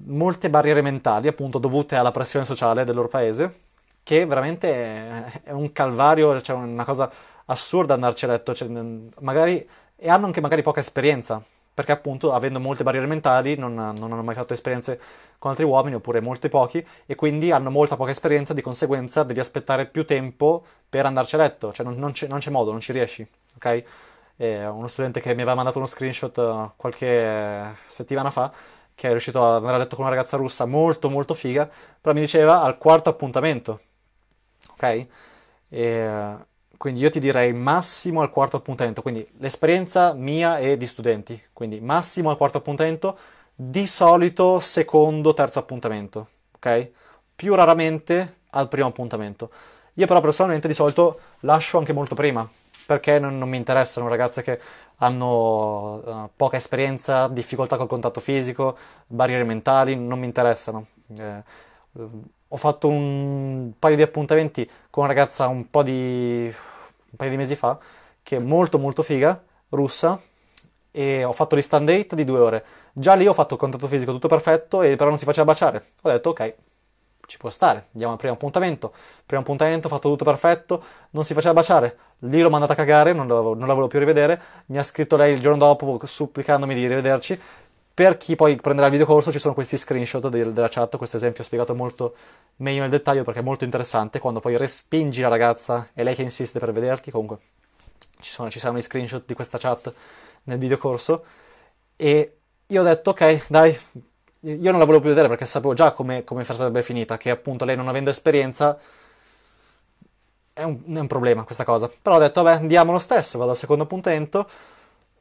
molte barriere mentali appunto dovute alla pressione sociale del loro paese che veramente è un calvario, cioè una cosa assurda andarci a letto, cioè magari, e hanno anche magari poca esperienza, perché appunto avendo molte barriere mentali non, non, hanno mai fatto esperienze con altri uomini oppure molti pochi e quindi hanno molta poca esperienza, di conseguenza devi aspettare più tempo per andarci a letto, cioè non, non, c'è, non c'è, modo, non ci riesci, ok? E uno studente che mi aveva mandato uno screenshot eh, qualche settimana fa che è riuscito ad andare a letto con una ragazza russa molto molto figa, però mi diceva al quarto appuntamento, ok? E, quindi io ti direi massimo al quarto appuntamento, quindi l'esperienza mia e di studenti, quindi massimo al quarto appuntamento, di solito secondo, terzo appuntamento, ok? Più raramente al primo appuntamento. Io però personalmente di solito lascio anche molto prima, perché non, non mi interessano ragazze che hanno uh, poca esperienza, difficoltà col contatto fisico, barriere mentali, non mi interessano. Eh, ho fatto un paio di appuntamenti con una ragazza un po' di un paio di mesi fa che è molto molto figa, russa e ho fatto l'stand date di due ore. Già lì ho fatto il contatto fisico tutto perfetto e però non si faceva baciare. Ho detto ok, ci può stare, andiamo al primo appuntamento. Primo appuntamento, fatto tutto perfetto, non si faceva baciare. Lì l'ho mandata a cagare, non la, non la volevo più rivedere. Mi ha scritto lei il giorno dopo supplicandomi di rivederci per chi poi prenderà il videocorso ci sono questi screenshot del, della chat, questo esempio spiegato molto meglio nel dettaglio perché è molto interessante, quando poi respingi la ragazza e lei che insiste per vederti, comunque ci, sono, ci saranno i screenshot di questa chat nel videocorso e io ho detto ok dai, io non la volevo più vedere perché sapevo già come, come sarebbe finita, che appunto lei non avendo esperienza è un, è un problema questa cosa, però ho detto vabbè andiamo lo stesso, vado al secondo appuntamento,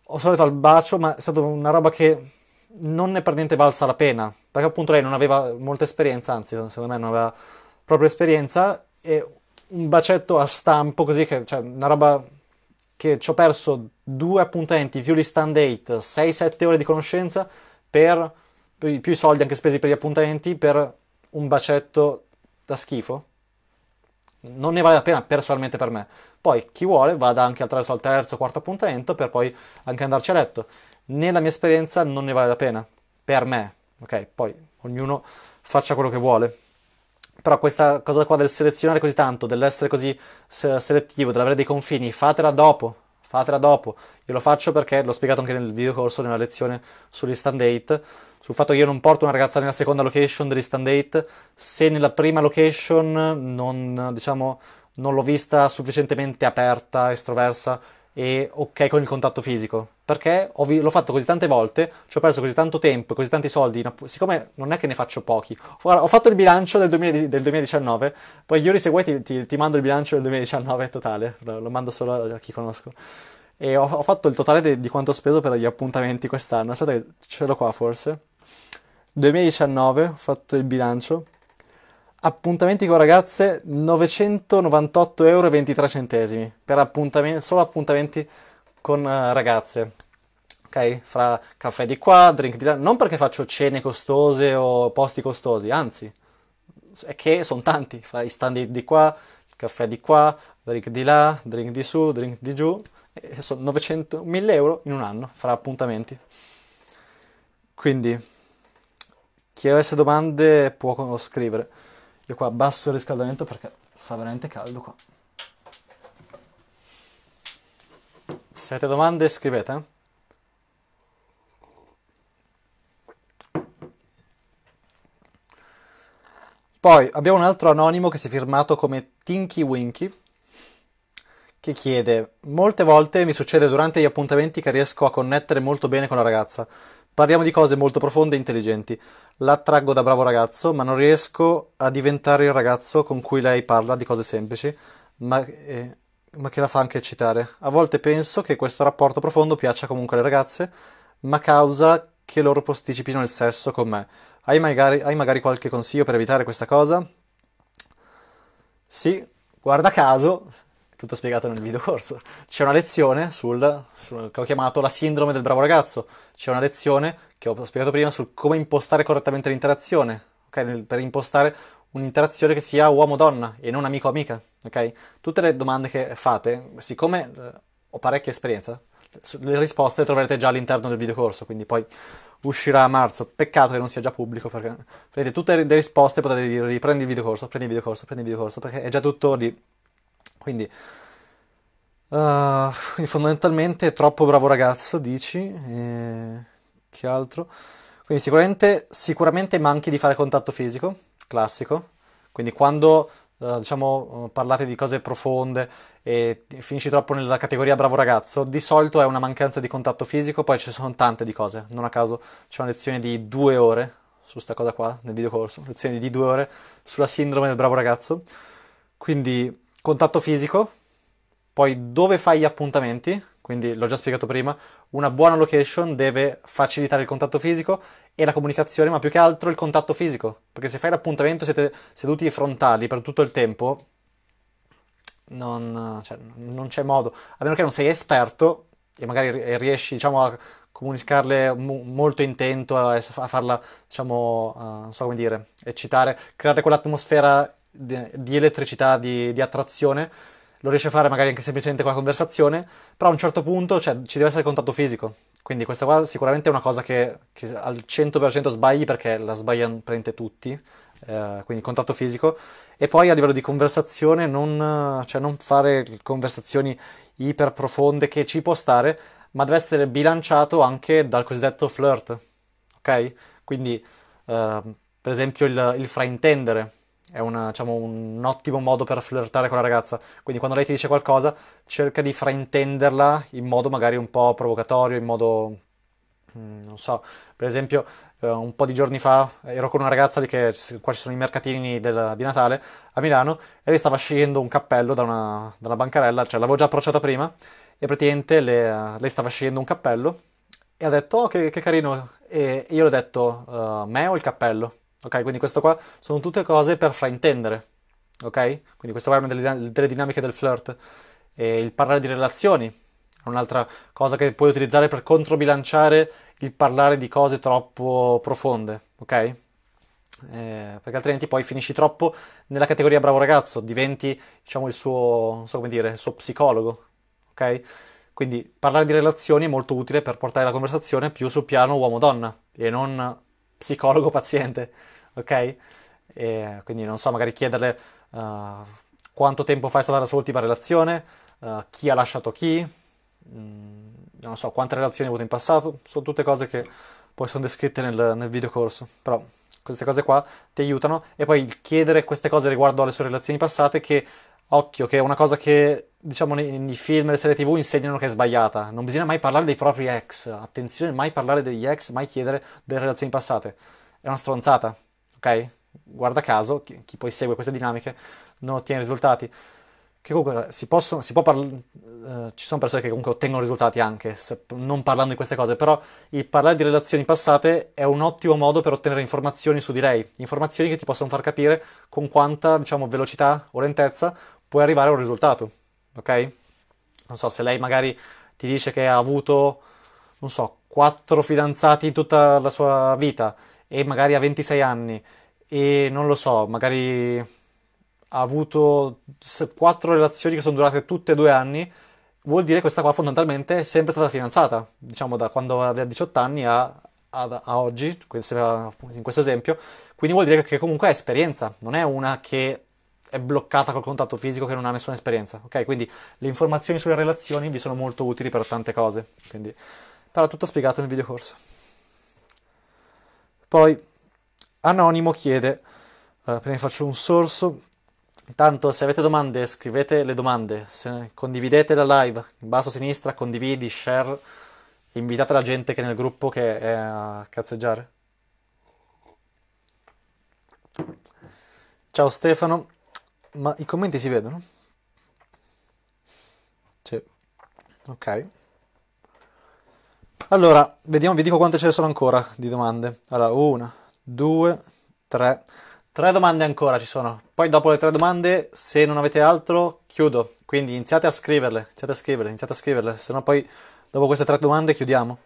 ho solito al bacio ma è stata una roba che non è per niente valsa la pena, perché appunto lei non aveva molta esperienza, anzi secondo me non aveva proprio esperienza, e un bacetto a stampo così, che, cioè una roba che ci ho perso due appuntamenti più gli stand date, 6-7 ore di conoscenza, per più i soldi anche spesi per gli appuntamenti, per un bacetto da schifo. Non ne vale la pena personalmente per me. Poi chi vuole vada anche attraverso il terzo, o quarto appuntamento per poi anche andarci a letto nella mia esperienza non ne vale la pena, per me, ok? Poi ognuno faccia quello che vuole. Però questa cosa qua del selezionare così tanto, dell'essere così selettivo, dell'avere dei confini, fatela dopo, fatela dopo. Io lo faccio perché l'ho spiegato anche nel video corso, nella lezione sugli stand date, sul fatto che io non porto una ragazza nella seconda location degli stand date se nella prima location non, diciamo, non l'ho vista sufficientemente aperta, estroversa e ok con il contatto fisico, perché vi- l'ho fatto così tante volte, ci ho perso così tanto tempo, e così tanti soldi, siccome non è che ne faccio pochi, ho fatto il bilancio del, 2000, del 2019, poi Yuri se vuoi ti, ti, ti, mando il bilancio del 2019 totale, lo, mando solo a chi conosco. E ho, ho fatto il totale de- di quanto ho speso per gli appuntamenti quest'anno, aspetta che ce l'ho qua forse. 2019 ho fatto il bilancio. Appuntamenti con ragazze 998,23 euro per appuntamenti, solo appuntamenti con eh, ragazze. Ok? Fra caffè di qua, drink di là, non perché faccio cene costose o posti costosi, anzi, è che sono tanti, fra i stand di qua, caffè di qua, drink di là, drink di su, drink di giù, e sono 900, 1000 euro in un anno fra appuntamenti. Quindi, chi avesse domande può scrivere. Io qua abbasso il riscaldamento perché fa veramente caldo qua. Se avete domande scrivete. Poi abbiamo un altro anonimo che si è firmato come Tinky Winky che chiede: Molte volte mi succede durante gli appuntamenti che riesco a connettere molto bene con la ragazza. Parliamo di cose molto profonde e intelligenti. L'attraggo da bravo ragazzo, ma non riesco a diventare il ragazzo con cui lei parla di cose semplici, ma, eh, ma che la fa anche eccitare. A volte penso che questo rapporto profondo piaccia comunque alle ragazze, ma causa che loro posticipino il sesso con me. Hai magari, hai magari qualche consiglio per evitare questa cosa? Sì, guarda caso, tutto spiegato nel video corso. C'è una lezione sul, sul, che ho chiamato la sindrome del bravo ragazzo. C'è una lezione che ho spiegato prima su come impostare correttamente l'interazione, ok? per impostare un'interazione che sia uomo-donna e non amico-amica, ok? Tutte le domande che fate, siccome eh, ho parecchia esperienza, le risposte le troverete già all'interno del video corso, quindi poi uscirà a marzo. Peccato che non sia già pubblico perché vedete tutte le risposte potete dire prendi il video corso, prendi il video corso, prendi il video corso perché è già tutto lì quindi, uh, fondamentalmente è troppo bravo ragazzo, dici? E che altro? Quindi sicuramente, sicuramente manchi di fare contatto fisico, classico. Quindi quando Uh, diciamo, parlate di cose profonde e finisci troppo nella categoria bravo ragazzo, di solito è una mancanza di contatto fisico, poi ci sono tante di cose, non a caso c'è una lezione di due ore su questa cosa qua nel videocorso, lezione di due ore sulla sindrome del bravo ragazzo, quindi contatto fisico, poi dove fai gli appuntamenti, quindi l'ho già spiegato prima, una buona location deve facilitare il contatto fisico e la comunicazione, ma più che altro il contatto fisico, perché se fai l'appuntamento siete seduti frontali per tutto il tempo, non, cioè, non c'è modo, a meno che non sei esperto e magari riesci diciamo, a comunicarle mo- molto intento, a, a farla, diciamo, uh, non so come dire, eccitare, creare quell'atmosfera di elettricità, di, di attrazione, lo riesce a fare magari anche semplicemente con la conversazione, però a un certo punto cioè, ci deve essere contatto fisico. Quindi questa qua sicuramente è una cosa che, che al 100% sbagli perché la sbagliano praticamente tutti, eh, quindi contatto fisico. E poi a livello di conversazione non, cioè, non fare conversazioni iper profonde che ci può stare, ma deve essere bilanciato anche dal cosiddetto flirt, ok? Quindi eh, per esempio il, il fraintendere, è una, diciamo, un ottimo modo per flirtare con la ragazza. Quindi quando lei ti dice qualcosa, cerca di fraintenderla in modo magari un po' provocatorio, in modo... Mm, non so, per esempio eh, un po' di giorni fa ero con una ragazza lì che qua ci sono i mercatini del, di Natale a Milano e lei stava scegliendo un cappello da una, da una bancarella, cioè l'avevo già approcciata prima e praticamente le, lei stava scegliendo un cappello e ha detto oh che, che carino e io le ho detto uh, me o il cappello? Ok, quindi questo qua sono tutte cose per fraintendere. Ok? Quindi questo qua è una delle, delle dinamiche del flirt. E il parlare di relazioni è un'altra cosa che puoi utilizzare per controbilanciare il parlare di cose troppo profonde. Ok? Eh, perché altrimenti poi finisci troppo nella categoria bravo ragazzo, diventi diciamo il suo, non so come dire, il suo psicologo, ok? Quindi parlare di relazioni è molto utile per portare la conversazione più sul piano uomo-donna e non psicologo-paziente ok? E quindi non so, magari chiederle uh, quanto tempo fa è stata la sua ultima relazione, uh, chi ha lasciato chi, mm, non so, quante relazioni ha avuto in passato, sono tutte cose che poi sono descritte nel, nel video corso, però queste cose qua ti aiutano e poi chiedere queste cose riguardo alle sue relazioni passate che occhio che è una cosa che diciamo nei, nei film e le serie tv insegnano che è sbagliata non bisogna mai parlare dei propri ex attenzione mai parlare degli ex mai chiedere delle relazioni passate è una stronzata ok? Guarda caso, chi, chi poi segue queste dinamiche non ottiene risultati. Che comunque si possono, si parla, eh, ci sono persone che comunque ottengono risultati anche se, non parlando di queste cose, però il parlare di relazioni passate è un ottimo modo per ottenere informazioni su di lei, informazioni che ti possono far capire con quanta, diciamo, velocità o lentezza puoi arrivare a un risultato, ok? Non so, se lei magari ti dice che ha avuto, non so, quattro fidanzati in tutta la sua vita, e magari ha 26 anni e non lo so, magari ha avuto quattro relazioni che sono durate tutte e due anni, vuol dire che questa qua fondamentalmente è sempre stata fidanzata, diciamo da quando aveva 18 anni a, a, a oggi, in questo esempio, quindi vuol dire che comunque ha esperienza, non è una che è bloccata col contatto fisico che non ha nessuna esperienza, ok? Quindi le informazioni sulle relazioni vi sono molto utili per tante cose, quindi sarà tutto spiegato nel video corso. Poi Anonimo chiede, allora, eh, prima faccio un sorso, Intanto se avete domande scrivete le domande, se condividete la live, in basso a sinistra condividi, share, invitate la gente che è nel gruppo che è a cazzeggiare. Ciao Stefano, ma i commenti si vedono? Sì, ok. Allora, vediamo, vi dico quante ce ne sono ancora di domande. Allora, una, due, tre. Tre domande ancora ci sono. Poi dopo le tre domande, se non avete altro, chiudo. Quindi iniziate a scriverle, iniziate a scriverle, iniziate a scriverle, se no poi dopo queste tre domande chiudiamo.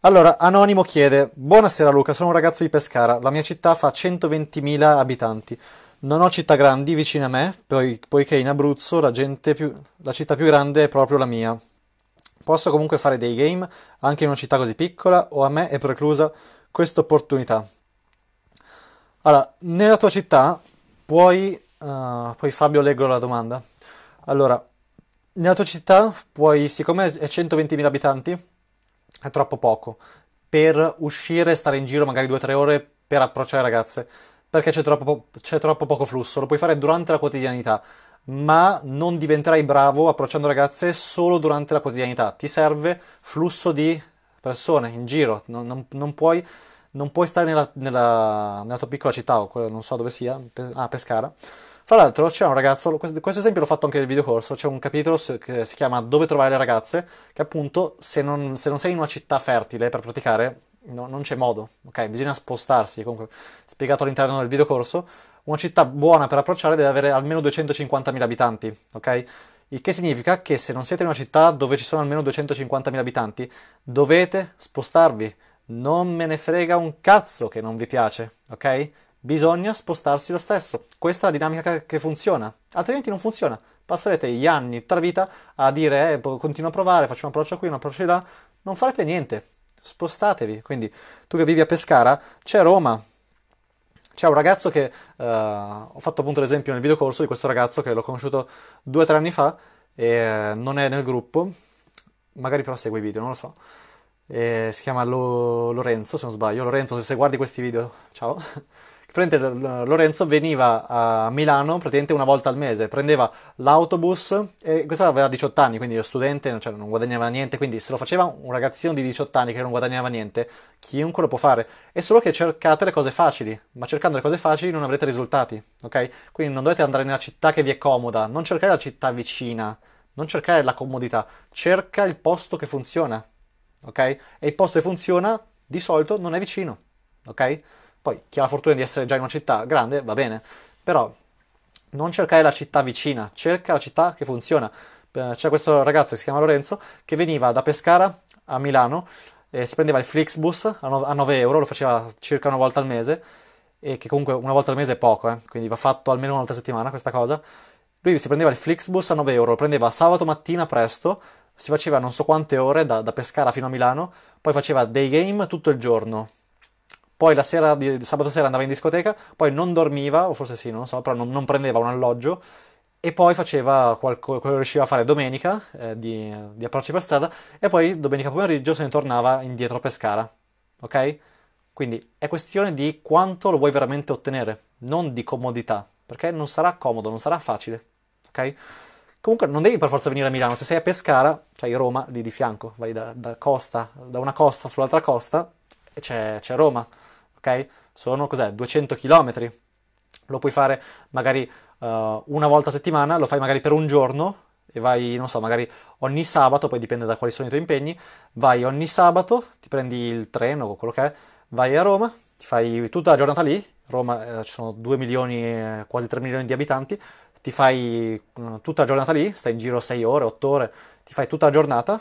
Allora, Anonimo chiede: Buonasera Luca, sono un ragazzo di Pescara. La mia città fa 120.000 abitanti. Non ho città grandi vicine a me, poiché in Abruzzo la, più, la città più grande è proprio la mia, Posso comunque fare dei game anche in una città così piccola o a me è preclusa questa opportunità? Allora, nella tua città puoi... Uh, eh, poi Fabio leggo la domanda. Allora, nella tua città puoi, siccome è 120.000 abitanti, è troppo poco, per uscire e stare in giro magari 2-3 ore per approcciare ragazze, perché c'è troppo, po- c'è troppo poco flusso, lo puoi fare durante la quotidianità ma non diventerai bravo approcciando ragazze solo durante la quotidianità. Ti serve flusso di persone in giro, non, non, non, puoi, non puoi, stare nella, nella, nella, tua piccola città o quella, non so dove sia, ah, Pescara. Fra l'altro c'è un ragazzo, questo esempio l'ho fatto anche nel videocorso, c'è un capitolo che si chiama Dove trovare le ragazze, che appunto se non, se non sei in una città fertile per praticare no, non c'è modo, ok? Bisogna spostarsi, comunque spiegato all'interno del videocorso, una città buona per approcciare deve avere almeno 250.000 abitanti, ok? Il che significa che se non siete in una città dove ci sono almeno 250.000 abitanti, dovete spostarvi. Non me ne frega un cazzo che non vi piace, ok? Bisogna spostarsi lo stesso. Questa è la dinamica che funziona, altrimenti non funziona. Passerete gli anni tutta la vita a dire eh, boh, continuo a provare, faccio un approccio qui, un approccio di là, non farete niente. Spostatevi. Quindi tu che vivi a Pescara, c'è Roma, c'è un ragazzo che, eh, ho fatto appunto l'esempio nel videocorso di questo ragazzo che l'ho conosciuto due o tre anni fa e non è nel gruppo, magari però segue i video, non lo so. E si chiama Lo- Lorenzo, se non sbaglio. Lorenzo, se guardi questi video, ciao. Prende, Lorenzo veniva a Milano praticamente una volta al mese, prendeva l'autobus e questo aveva 18 anni, quindi lo studente cioè, non guadagnava niente, quindi se lo faceva un ragazzino di 18 anni che non guadagnava niente, chiunque lo può fare. È solo che cercate le cose facili, ma cercando le cose facili non avrete risultati, ok? Quindi non dovete andare nella città che vi è comoda, non cercare la città vicina, non cercare la comodità, cerca il posto che funziona, ok? E il posto che funziona di solito non è vicino, ok? Poi chi ha la fortuna di essere già in una città grande va bene, però non cercare la città vicina, cerca la città che funziona. Eh, c'è questo ragazzo che si chiama Lorenzo che veniva da Pescara a Milano e si prendeva il Flixbus a 9 euro, lo faceva circa una volta al mese e che comunque una volta al mese è poco, eh? quindi va fatto almeno un'altra settimana questa cosa. Lui si prendeva il Flixbus a 9 euro, lo prendeva sabato mattina presto, si faceva non so quante ore da, da Pescara fino a Milano, poi faceva dei game tutto il giorno, poi la sera di sabato sera andava in discoteca, poi non dormiva, o forse sì, non so, però non, non prendeva un alloggio e poi faceva quello che riusciva a fare domenica eh, di, di, approcci per strada e poi domenica pomeriggio se ne tornava indietro a Pescara, ok? Quindi è questione di quanto lo vuoi veramente ottenere, non di comodità, perché non sarà comodo, non sarà facile, ok? Comunque non devi per forza venire a Milano, se sei a Pescara, cioè Roma, lì di fianco, vai da, da, costa, da una costa sull'altra costa e c'è, c'è Roma ok? Sono cos'è? 200 km. Lo puoi fare magari uh, una volta a settimana, lo fai magari per un giorno e vai, non so, magari ogni sabato, poi dipende da quali sono i tuoi impegni, vai ogni sabato, ti prendi il treno o quello che è, vai a Roma, ti fai tutta la giornata lì, Roma eh, ci sono 2 milioni, eh, quasi 3 milioni di abitanti, ti fai eh, tutta la giornata lì, stai in giro 6 ore, 8 ore, ti fai tutta la giornata,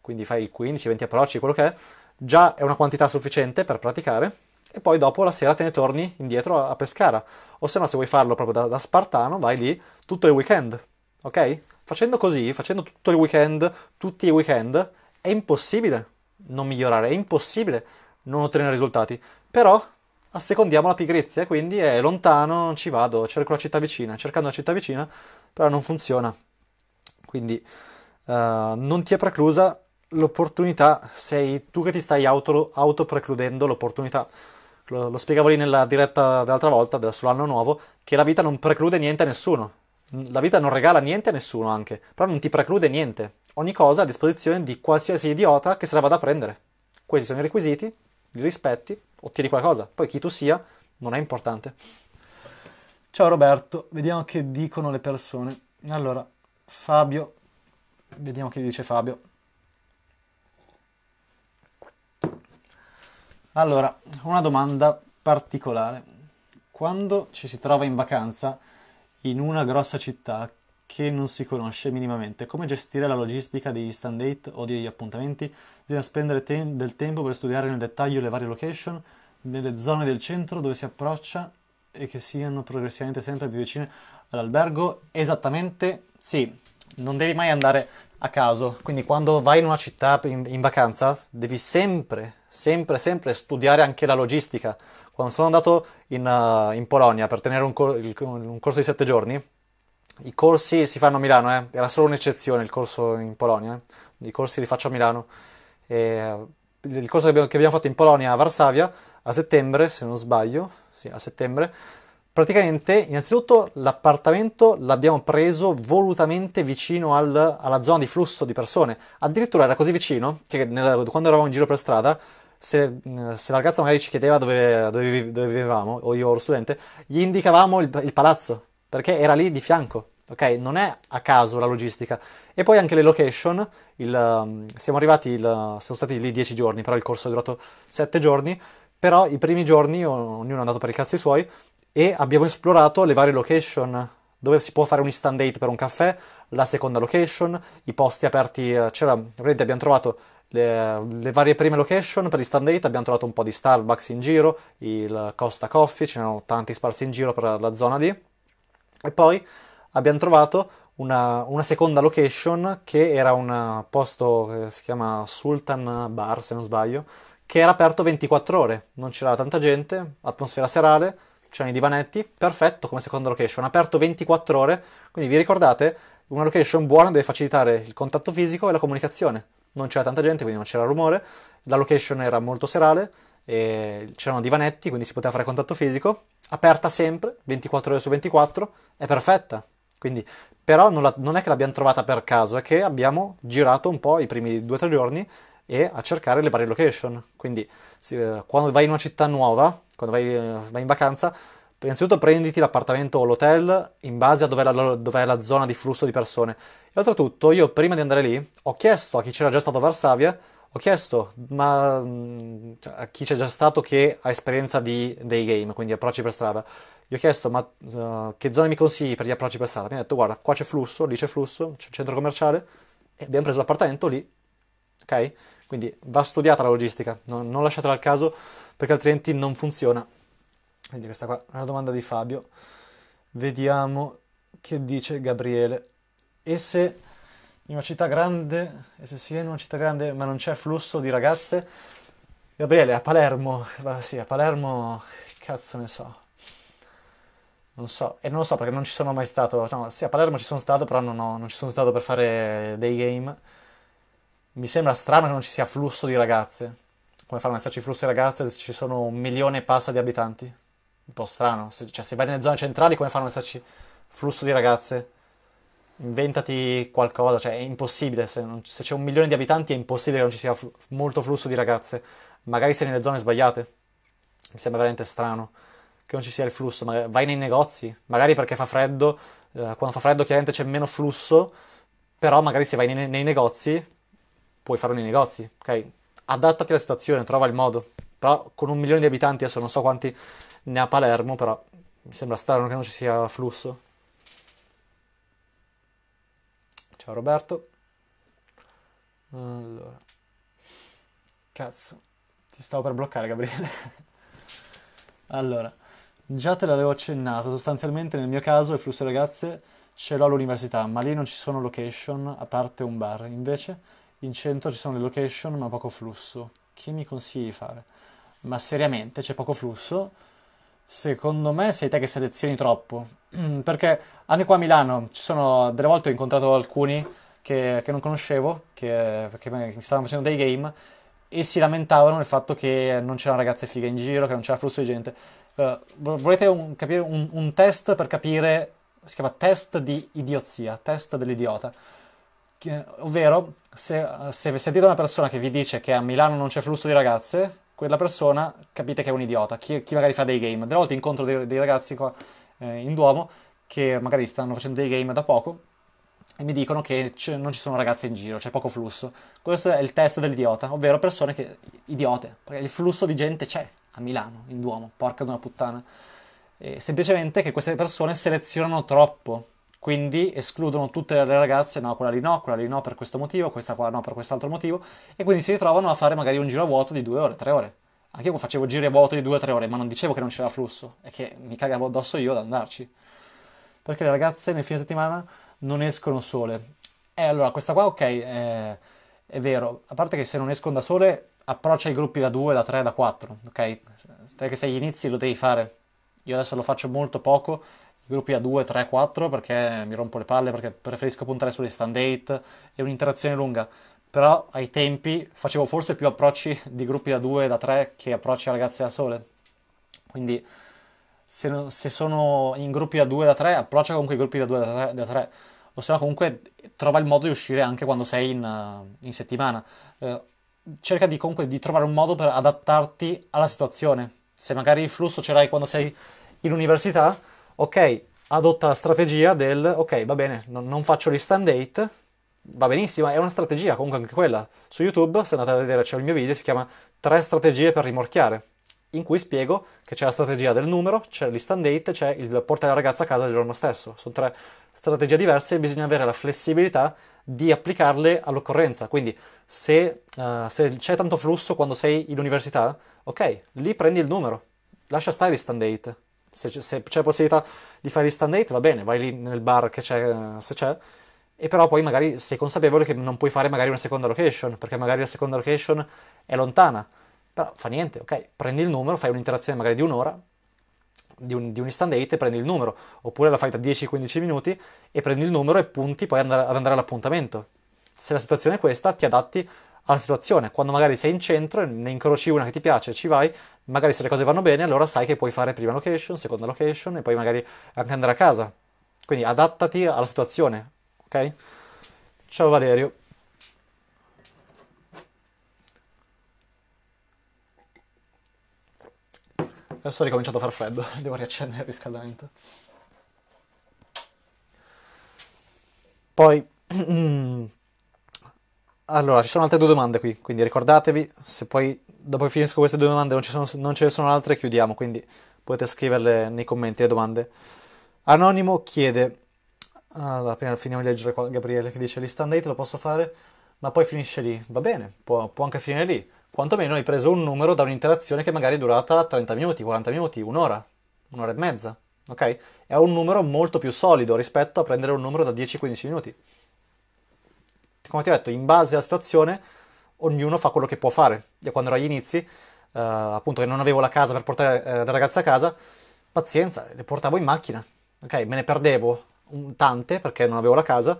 quindi fai 15-20 approcci, quello che è, già è una quantità sufficiente per praticare e poi dopo la sera te ne torni indietro a, Pescara. O se no, se vuoi farlo proprio da, da spartano, vai lì tutto il weekend, ok? Facendo così, facendo tutto il weekend, tutti i weekend, è impossibile non migliorare, è impossibile non ottenere risultati. Però assecondiamo la pigrizia, quindi è lontano, ci vado, cerco la città vicina, cercando la città vicina, però non funziona. Quindi uh, non ti è preclusa l'opportunità, sei tu che ti stai auto, precludendo l'opportunità lo, lo spiegavo lì nella diretta dell'altra volta, sull'anno nuovo, che la vita non preclude niente a nessuno. La vita non regala niente a nessuno anche, però non ti preclude niente. Ogni cosa a disposizione di qualsiasi idiota che se la vada a prendere. Questi sono i requisiti, li rispetti, ottieni qualcosa. Poi chi tu sia non è importante. Ciao Roberto, vediamo che dicono le persone. Allora, Fabio, vediamo che dice Fabio. Allora, una domanda particolare. Quando ci si trova in vacanza in una grossa città che non si conosce minimamente, come gestire la logistica degli stand date o degli appuntamenti? Bisogna spendere te- del tempo per studiare nel dettaglio le varie location, nelle zone del centro dove si approccia e che siano progressivamente sempre più vicine all'albergo? Esattamente sì, non devi mai andare a caso. Quindi quando vai in una città in, in, vacanza devi sempre, sempre, sempre studiare anche la logistica. Quando sono andato in, uh, in Polonia per tenere un, cor- il, un corso di sette giorni, i corsi si fanno a Milano, eh? era solo un'eccezione il corso in Polonia, eh? i corsi li faccio a Milano. E, eh, il corso che abbiamo, che abbiamo fatto in Polonia a Varsavia a settembre, se non sbaglio, sì, a settembre, Praticamente, innanzitutto, l'appartamento l'abbiamo preso volutamente vicino al, alla zona di flusso di persone. Addirittura era così vicino che nel, quando eravamo in giro per strada, se, mm, se, la ragazza magari ci chiedeva dove, dove, dove vivevamo, o io o lo studente, gli indicavamo il, il palazzo, perché era lì di fianco. Ok, non è a caso la logistica. E poi anche le location, il, mm, siamo arrivati, il, siamo stati lì dieci giorni, però il corso è durato sette giorni, però i primi giorni ognuno è andato per i cazzi suoi e abbiamo esplorato le varie location dove si può fare un instant date per un caffè, la seconda location, i posti aperti, eh, c'era, veramente abbiamo trovato le, le, varie prime location per gli stand date, abbiamo trovato un po' di Starbucks in giro, il Costa Coffee, ce n'erano tanti sparsi in giro per la zona lì e poi abbiamo trovato una, una seconda location che era un posto che eh, si chiama Sultan Bar se non sbaglio, che era aperto 24 ore, non c'era tanta gente, atmosfera serale, c'erano i divanetti, perfetto come seconda location, aperto 24 ore, quindi vi ricordate, una location buona deve facilitare il contatto fisico e la comunicazione. Non c'era tanta gente, quindi non c'era rumore, la location era molto serale, c'erano divanetti, quindi si poteva fare contatto fisico, aperta sempre, 24 ore su 24, è perfetta. Quindi, però non, la, non è che l'abbiamo trovata per caso, è che abbiamo girato un po' i primi 2-3 giorni e a cercare le varie location. Quindi eh, quando vai in una città nuova, quando vai, eh, vai in vacanza, innanzitutto prenditi l'appartamento o l'hotel in base a dove è, la, zona di flusso di persone. E oltretutto, io prima di andare lì ho chiesto a chi c'era già stato a Varsavia, ho chiesto ma, mm, cioè, a chi c'è già stato che ha esperienza di day game, quindi approcci per strada. Gli ho chiesto ma uh, che zone mi consigli per gli approcci per strada? Mi ha detto guarda, qua c'è flusso, lì c'è flusso, c'è un centro commerciale e abbiamo preso l'appartamento lì, ok? Quindi va studiata la logistica, no, non lasciatela al caso perché altrimenti non funziona. Quindi questa qua è una domanda di Fabio. Vediamo che dice Gabriele. E se in una città grande, e se si è in una città grande ma non c'è flusso di ragazze? Gabriele, a Palermo, sì, a Palermo, cazzo ne so. Non so, e non lo so perché non ci sono mai stato. No, sì, a Palermo ci sono stato, però non, ho, non ci sono stato per fare dei game mi sembra strano che non ci sia flusso di ragazze. Come fanno ad esserci flusso di ragazze se ci sono un milione e passa di abitanti? Un po' strano. Se, cioè, se vai nelle zone centrali, come fanno ad esserci flusso di ragazze? Inventati qualcosa, cioè è impossibile. Se, non, se c'è un milione di abitanti, è impossibile che non ci sia fl- molto flusso di ragazze. Magari sei nelle zone sbagliate. Mi sembra veramente strano che non ci sia il flusso. Magari, vai nei negozi, magari perché fa freddo. Eh, quando fa freddo, chiaramente c'è meno flusso. Però magari se vai nei, nei negozi puoi farlo nei negozi, ok? Adattati alla situazione, trova il modo. Però con un milione di abitanti, adesso non so quanti ne ha Palermo, però mi sembra strano che non ci sia flusso. Ciao Roberto. Allora. Cazzo, ti stavo per bloccare Gabriele. allora, già te l'avevo accennato, sostanzialmente nel mio caso il flusso ragazze ce l'ho all'università, ma lì non ci sono location a parte un bar. Invece in centro ci sono le location ma poco flusso. Che mi consigli di fare? Ma seriamente c'è poco flusso? Secondo me sei te che selezioni troppo. Perché anche qua a Milano ci sono delle volte ho incontrato alcuni che, che non conoscevo, che, che, mi stavano facendo dei game e si lamentavano del fatto che non c'erano ragazze fighe in giro, che non c'era flusso di gente. Uh, volete un, capire un, un test per capire? Si chiama test di idiozia, test dell'idiota che, ovvero se, se sentite una persona che vi dice che a Milano non c'è flusso di ragazze, quella persona capite che è un idiota, chi, chi magari fa dei game. Delle volte incontro dei, dei ragazzi qua eh, in Duomo che magari stanno facendo dei game da poco e mi dicono che c- non ci sono ragazze in giro, c'è poco flusso. Questo è il test dell'idiota, ovvero persone che... idiote, perché il flusso di gente c'è a Milano, in Duomo, porca di una puttana. E semplicemente che queste persone selezionano troppo quindi escludono tutte le ragazze, no, quella lì no, quella lì no per questo motivo, questa qua no per quest'altro motivo, e quindi si ritrovano a fare magari un giro a vuoto di due ore, tre ore. Anche io facevo giri a vuoto di due o tre ore, ma non dicevo che non c'era flusso, e che mi cagavo addosso io ad andarci. Perché le ragazze nel fine settimana non escono sole. E allora questa qua, ok, eh, è vero, a parte che se non escono da sole approccia i gruppi da due, da tre, da quattro, ok? Te che se gli inizi lo devi fare. Io adesso lo faccio molto poco gruppi a 2, 3, 4 perché mi rompo le palle, perché preferisco puntare sulle stand date, è un'interazione lunga. Però ai tempi facevo forse più approcci di gruppi da 2 e da 3 che approcci a ragazze da sole. Quindi se, se sono in gruppi da 2 e da 3, approccia comunque i gruppi da 2 e da 3. O se no comunque trova il modo di uscire anche quando sei in, in settimana. Eh, cerca di, comunque di trovare un modo per adattarti alla situazione. Se magari il flusso ce l'hai quando sei in università, ok, adotta la strategia del, ok, va bene, non, non faccio gli stand date, va benissimo, è una strategia comunque anche quella. Su YouTube, se andate a vedere, c'è il mio video, si chiama Tre strategie per rimorchiare, in cui spiego che c'è la strategia del numero, c'è l'stand date, c'è il portare la ragazza a casa il giorno stesso. Sono tre strategie diverse e bisogna avere la flessibilità di applicarle all'occorrenza. Quindi se, uh, se c'è tanto flusso quando sei in università, ok, lì prendi il numero, lascia stare l'stand date se, se c'è possibilità di fare stand-up va bene, vai lì nel bar che c'è, eh, se c'è, e però poi magari sei consapevole che non puoi fare magari una seconda location, perché magari la seconda location è lontana, però fa niente, ok, prendi il numero, fai un'interazione magari di un'ora, di un, di un stand date e prendi il numero, oppure la fai da 10-15 minuti e prendi il numero e punti poi ad andare all'appuntamento. Se la situazione è questa, ti adatti alla situazione. Quando magari sei in centro, e ne incroci una che ti piace, ci vai, magari se le cose vanno bene, allora sai che puoi fare prima location, seconda location e poi magari anche andare a casa. Quindi adattati alla situazione, ok? Ciao Valerio. Adesso ho ricominciato a far freddo, devo riaccendere il riscaldamento. Poi Allora, ci sono altre due domande qui, quindi ricordatevi, se poi dopo che finisco queste due domande non, sono, non ce ne sono altre, chiudiamo, quindi potete scriverle nei commenti le domande. Anonimo chiede, allora, ah, appena finiamo di leggere qua Gabriele che dice l'instant date lo posso fare, ma poi finisce lì. Va bene, può, può anche finire lì. Quantomeno hai preso un numero da un'interazione che magari è durata 30 minuti, 40 minuti, un'ora, un'ora e mezza, ok? È un numero molto più solido rispetto a prendere un numero da 10-15 minuti come ti ho detto, in base alla situazione ognuno fa quello che può fare. Io quando ero agli inizi, eh, appunto che non avevo la casa per portare eh, la ragazza a casa, pazienza, le portavo in macchina, ok? Me ne perdevo un, tante perché non avevo la casa,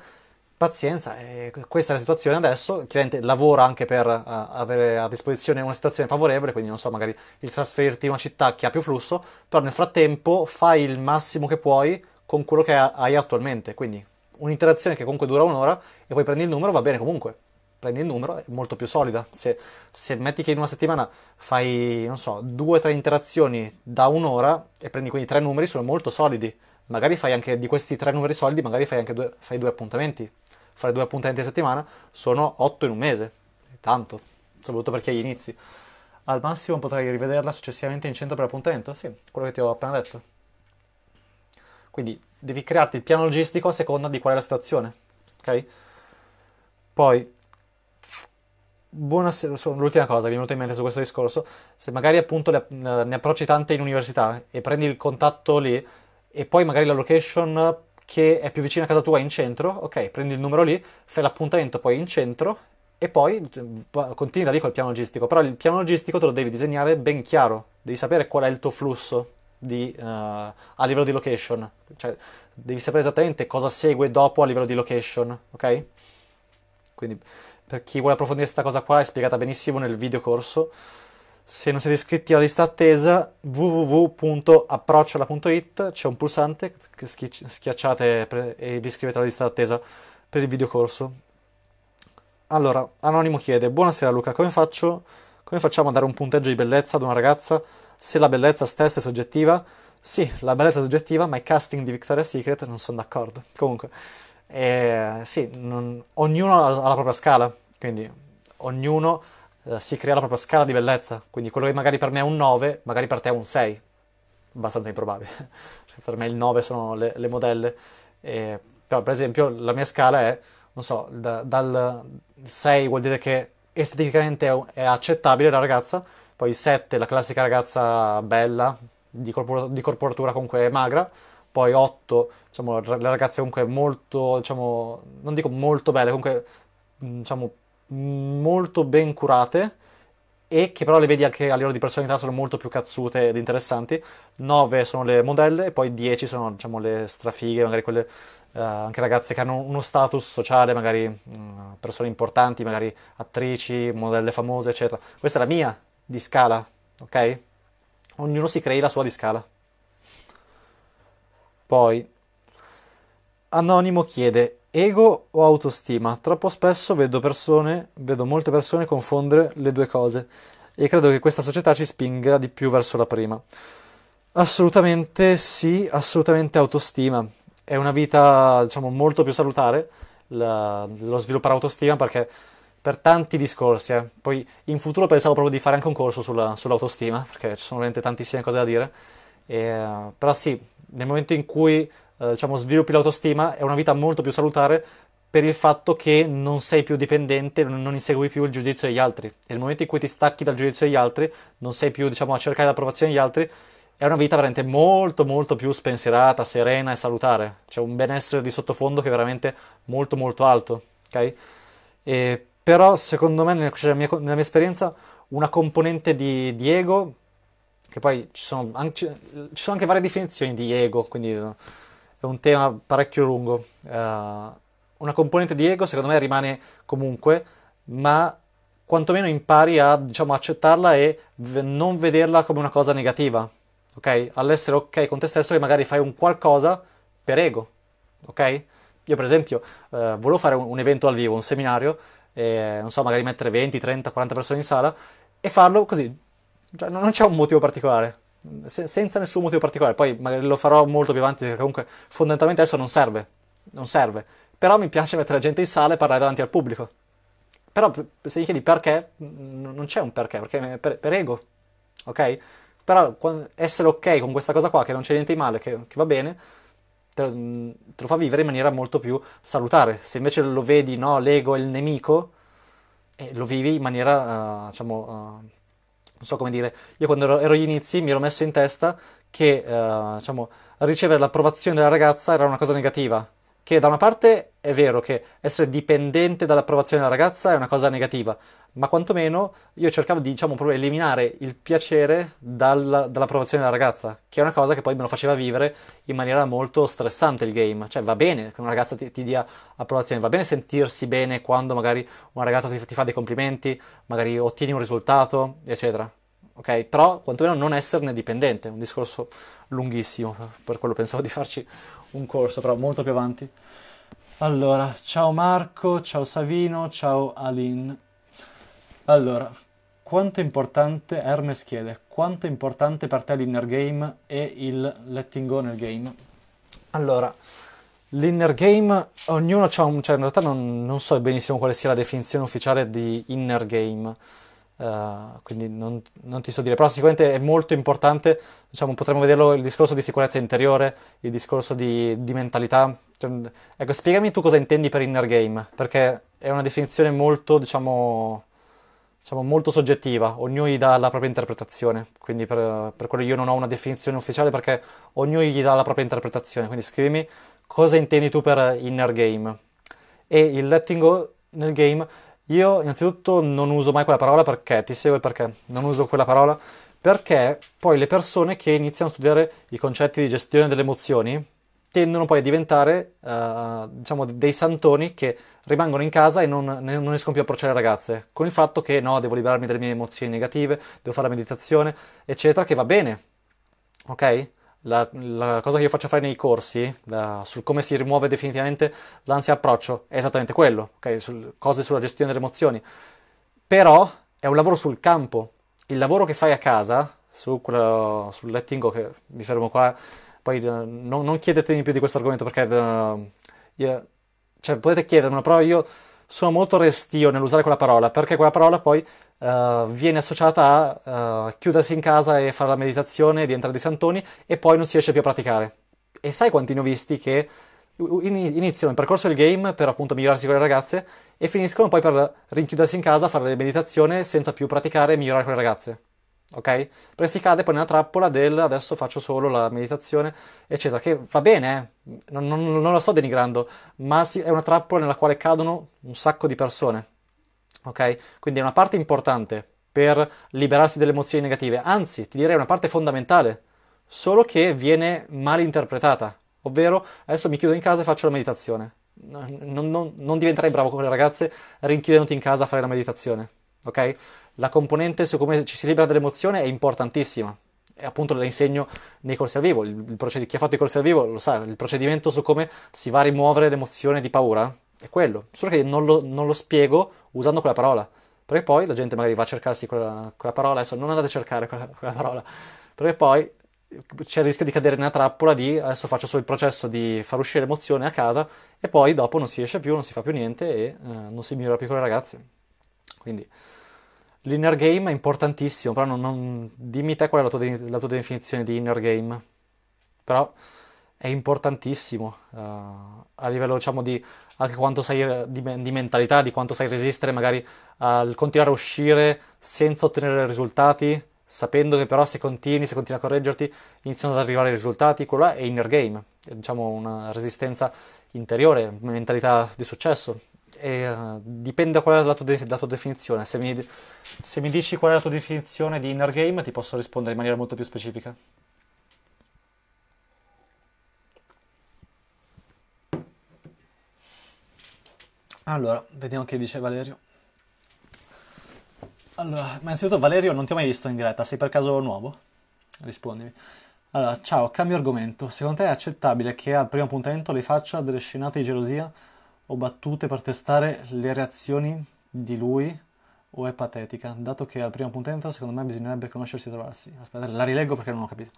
pazienza, eh, questa è la situazione adesso, chiaramente lavora anche per eh, avere a disposizione una situazione favorevole, quindi non so, magari il trasferirti in una città che ha più flusso, però nel frattempo fai il massimo che puoi con quello che hai attualmente, quindi un'interazione che comunque dura un'ora e poi prendi il numero, va bene comunque. Prendi il numero, è molto più solida. Se, se metti che in una settimana fai, non so, due o tre interazioni da un'ora e prendi quindi tre numeri, sono molto solidi. Magari fai anche di questi tre numeri solidi, magari fai anche due, fai due appuntamenti. Fare due appuntamenti a settimana sono otto in un mese. È tanto, soprattutto per chi ha gli inizi. Al massimo potrai rivederla successivamente in 100 per appuntamento? Sì, quello che ti ho appena detto. Quindi devi crearti il piano logistico a seconda di qual è la situazione, ok? Poi, buonasera, l'ultima cosa che mi è venuta in mente su questo discorso, se magari appunto le, ne approcci tante in università e prendi il contatto lì e poi magari la location che è più vicina a casa tua è in centro, ok, prendi il numero lì, fai l'appuntamento poi in centro e poi continui da lì col piano logistico, però il piano logistico te lo devi disegnare ben chiaro, devi sapere qual è il tuo flusso, di, uh, a livello di location, cioè devi sapere esattamente cosa segue dopo a livello di location, ok? Quindi per chi vuole approfondire questa cosa qua è spiegata benissimo nel video corso. Se non siete iscritti alla lista attesa www.approcciola.it c'è un pulsante che schiacciate e vi iscrivete alla lista d'attesa per il video corso. Allora, Anonimo chiede: Buonasera Luca, come faccio? Come facciamo a dare un punteggio di bellezza ad una ragazza se la bellezza stessa è soggettiva, sì, la bellezza è soggettiva, ma i casting di Victoria's Secret non sono d'accordo. Comunque, eh, sì, non, ognuno ha la propria scala, quindi ognuno eh, si crea la propria scala di bellezza. Quindi quello che magari per me è un 9, magari per te è un 6. Abbastanza improbabile. per me il 9 sono le, le modelle. Eh, però, per esempio, la mia scala è, non so, da, dal 6 vuol dire che esteticamente è, è accettabile la ragazza, poi 7, la classica ragazza bella, di, corpor- di corporatura comunque magra. Poi 8, diciamo, le ragazze comunque molto, diciamo, non dico molto belle, comunque, mm, diciamo, mm, molto ben curate e che però le vedi anche a livello di personalità sono molto più cazzute ed interessanti. 9 sono le modelle e poi 10 sono diciamo, le strafighe, magari quelle eh, anche ragazze che hanno uno status sociale, magari mh, mm, persone importanti, magari attrici, modelle famose, eccetera. Questa è la mia di scala, ok? Ognuno si crei la sua di scala. Poi, Anonimo chiede, ego o autostima? Troppo spesso vedo persone, vedo molte persone confondere le due cose e credo che questa società ci spinga di più verso la prima. Assolutamente sì, assolutamente autostima. È una vita, diciamo, molto più salutare la, lo sviluppare autostima perché per tanti discorsi. Eh. Poi in futuro pensavo proprio di fare anche un corso sulla, sull'autostima, perché ci sono veramente tantissime cose da dire. E, eh, però sì, nel momento in cui eh, diciamo, sviluppi l'autostima è una vita molto più salutare per il fatto che non sei più dipendente, non insegui più il giudizio degli altri. E nel momento in cui ti stacchi dal giudizio degli altri, non sei più diciamo, a cercare l'approvazione degli altri, è una vita veramente molto molto più spensierata, serena e salutare. C'è un benessere di sottofondo che è veramente molto molto alto, ok? E però secondo me nel, cioè, mia, nella, mia, esperienza una componente di, di ego, che poi ci sono, anche, ci sono anche varie definizioni di ego, quindi eh, è un tema parecchio lungo, uh, una componente di ego secondo me rimane comunque, ma quantomeno impari a diciamo, accettarla e v- non vederla come una cosa negativa, ok? All'essere ok con te stesso che magari fai un qualcosa per ego, ok? Io per esempio eh, volevo fare un, un evento al vivo, un seminario, eh, non so, magari mettere 20, 30, 40 persone in sala e farlo così. Cioè, non c'è un motivo particolare, se, senza nessun motivo particolare. Poi magari lo farò molto più avanti, perché comunque fondamentalmente adesso non serve, non serve. Però mi piace mettere la gente in sala e parlare davanti al pubblico. Però se gli chiedi perché, n- non c'è un perché, perché per, per ego, ok? Però essere ok con questa cosa qua, che non c'è niente di male, che, che va bene, te lo, te lo fa vivere in maniera molto più salutare. Se invece lo vedi, no, l'ego è il nemico, eh, lo vivi in maniera, uh, diciamo, uh, non so come dire, io quando ero, ero agli inizi mi ero messo in testa che, uh, diciamo, ricevere l'approvazione della ragazza era una cosa negativa che da una parte è vero che essere dipendente dall'approvazione della ragazza è una cosa negativa, ma quantomeno io cercavo di, diciamo, proprio eliminare il piacere dal, dall'approvazione della ragazza, che è una cosa che poi me lo faceva vivere in maniera molto stressante il game. Cioè va bene che una ragazza ti, ti dia approvazione, va bene sentirsi bene quando magari una ragazza ti, ti fa dei complimenti, magari ottieni un risultato, eccetera. Ok, però quantomeno non esserne dipendente, un discorso lunghissimo, per quello pensavo di farci un corso, però molto più avanti. Allora, ciao Marco, ciao Savino, ciao Alin. Allora, quanto è importante, Hermes chiede, quanto è importante per te l'inner game e il letting go nel game? Allora, L'inner game, ognuno ha un... cioè in realtà non, non so benissimo quale sia la definizione ufficiale di inner game. Uh, quindi non, non, ti so dire, però sicuramente è molto importante, diciamo, potremmo vederlo il discorso di sicurezza interiore, il discorso di, di mentalità. Cioè, ecco, spiegami tu cosa intendi per inner game, perché è una definizione molto, diciamo, diciamo molto soggettiva, ognuno gli dà la propria interpretazione, quindi per, per, quello io non ho una definizione ufficiale perché ognuno gli dà la propria interpretazione, quindi scrivimi cosa intendi tu per inner game. E il letting go nel game io innanzitutto non uso mai quella parola perché, ti spiego il perché, non uso quella parola perché poi le persone che iniziano a studiare i concetti di gestione delle emozioni tendono poi a diventare uh, diciamo dei santoni che rimangono in casa e non, non escono più a approcciare le ragazze con il fatto che no, devo liberarmi delle mie emozioni negative, devo fare la meditazione, eccetera, che va bene, ok? la, la, cosa che io faccio fare nei corsi da, sul come si rimuove definitivamente l'ansia approccio è esattamente quello, okay? sul, cose sulla gestione delle emozioni. Però è un lavoro sul campo. Il lavoro che fai a casa, su quello, sul letting, che mi fermo qua, poi eh, non, non chiedetemi più di questo argomento perché uh, io, cioè, potete chiedermelo, però io sono molto restio nell'usare quella parola perché quella parola poi uh, viene associata a uh, chiudersi in casa e fare la meditazione di entrare di santoni e poi non si riesce più a praticare. E sai quanti ne ho visti che iniziano il percorso del game per appunto migliorarsi con le ragazze e finiscono poi per rinchiudersi in casa, fare la meditazione senza più praticare e migliorare con le ragazze. Ok? Perché si cade poi nella trappola del adesso faccio solo la meditazione, eccetera, che va bene, eh? non, non, non, la sto denigrando, ma è una trappola nella quale cadono un sacco di persone. Ok? Quindi è una parte importante per liberarsi delle emozioni negative, anzi ti direi una parte fondamentale, solo che viene mal interpretata, ovvero adesso mi chiudo in casa e faccio la meditazione. Non, non, non diventerai bravo come le ragazze rinchiudendoti in casa a fare la meditazione, ok? La componente su come ci si libera dell'emozione è importantissima e appunto la insegno nei corsi al vivo, il, il proced- chi ha fatto i corsi al vivo lo sa, il procedimento su come si va a rimuovere l'emozione di paura è quello, solo che non lo, non lo, spiego usando quella parola, perché poi la gente magari va a cercarsi quella, quella parola, adesso non andate a cercare quella, quella parola, perché poi c'è il rischio di cadere nella trappola di adesso faccio solo il processo di far uscire l'emozione a casa e poi dopo non si esce più, non si fa più niente e eh, non si migliora più con le ragazze. Quindi l'inner game è importantissimo, però non, non, dimmi te qual è la tua, la tua definizione di inner game. Però è importantissimo uh, a livello diciamo di anche quanto sai eh, di, di, mentalità, di quanto sai resistere magari al continuare a uscire senza ottenere risultati, sapendo che però se continui, se continui a correggerti, iniziano ad arrivare i risultati, quello là è inner game, è, diciamo una resistenza interiore, mentalità di successo. E, uh, dipende da qual è la tua, de- la tua definizione. Se mi, se mi dici qual è la tua definizione di inner game, ti posso rispondere in maniera molto più specifica. Allora, vediamo che dice Valerio. Allora, ma innanzitutto Valerio non ti ho mai visto in diretta, sei per caso nuovo? Rispondimi. Allora, ciao, cambio argomento. Secondo te è accettabile che al primo appuntamento le faccia delle scenate di gelosia o battute per testare le reazioni di lui o è patetica? Dato che al primo appuntamento secondo me bisognerebbe conoscersi e trovarsi. Aspetta, la rileggo perché non ho capito.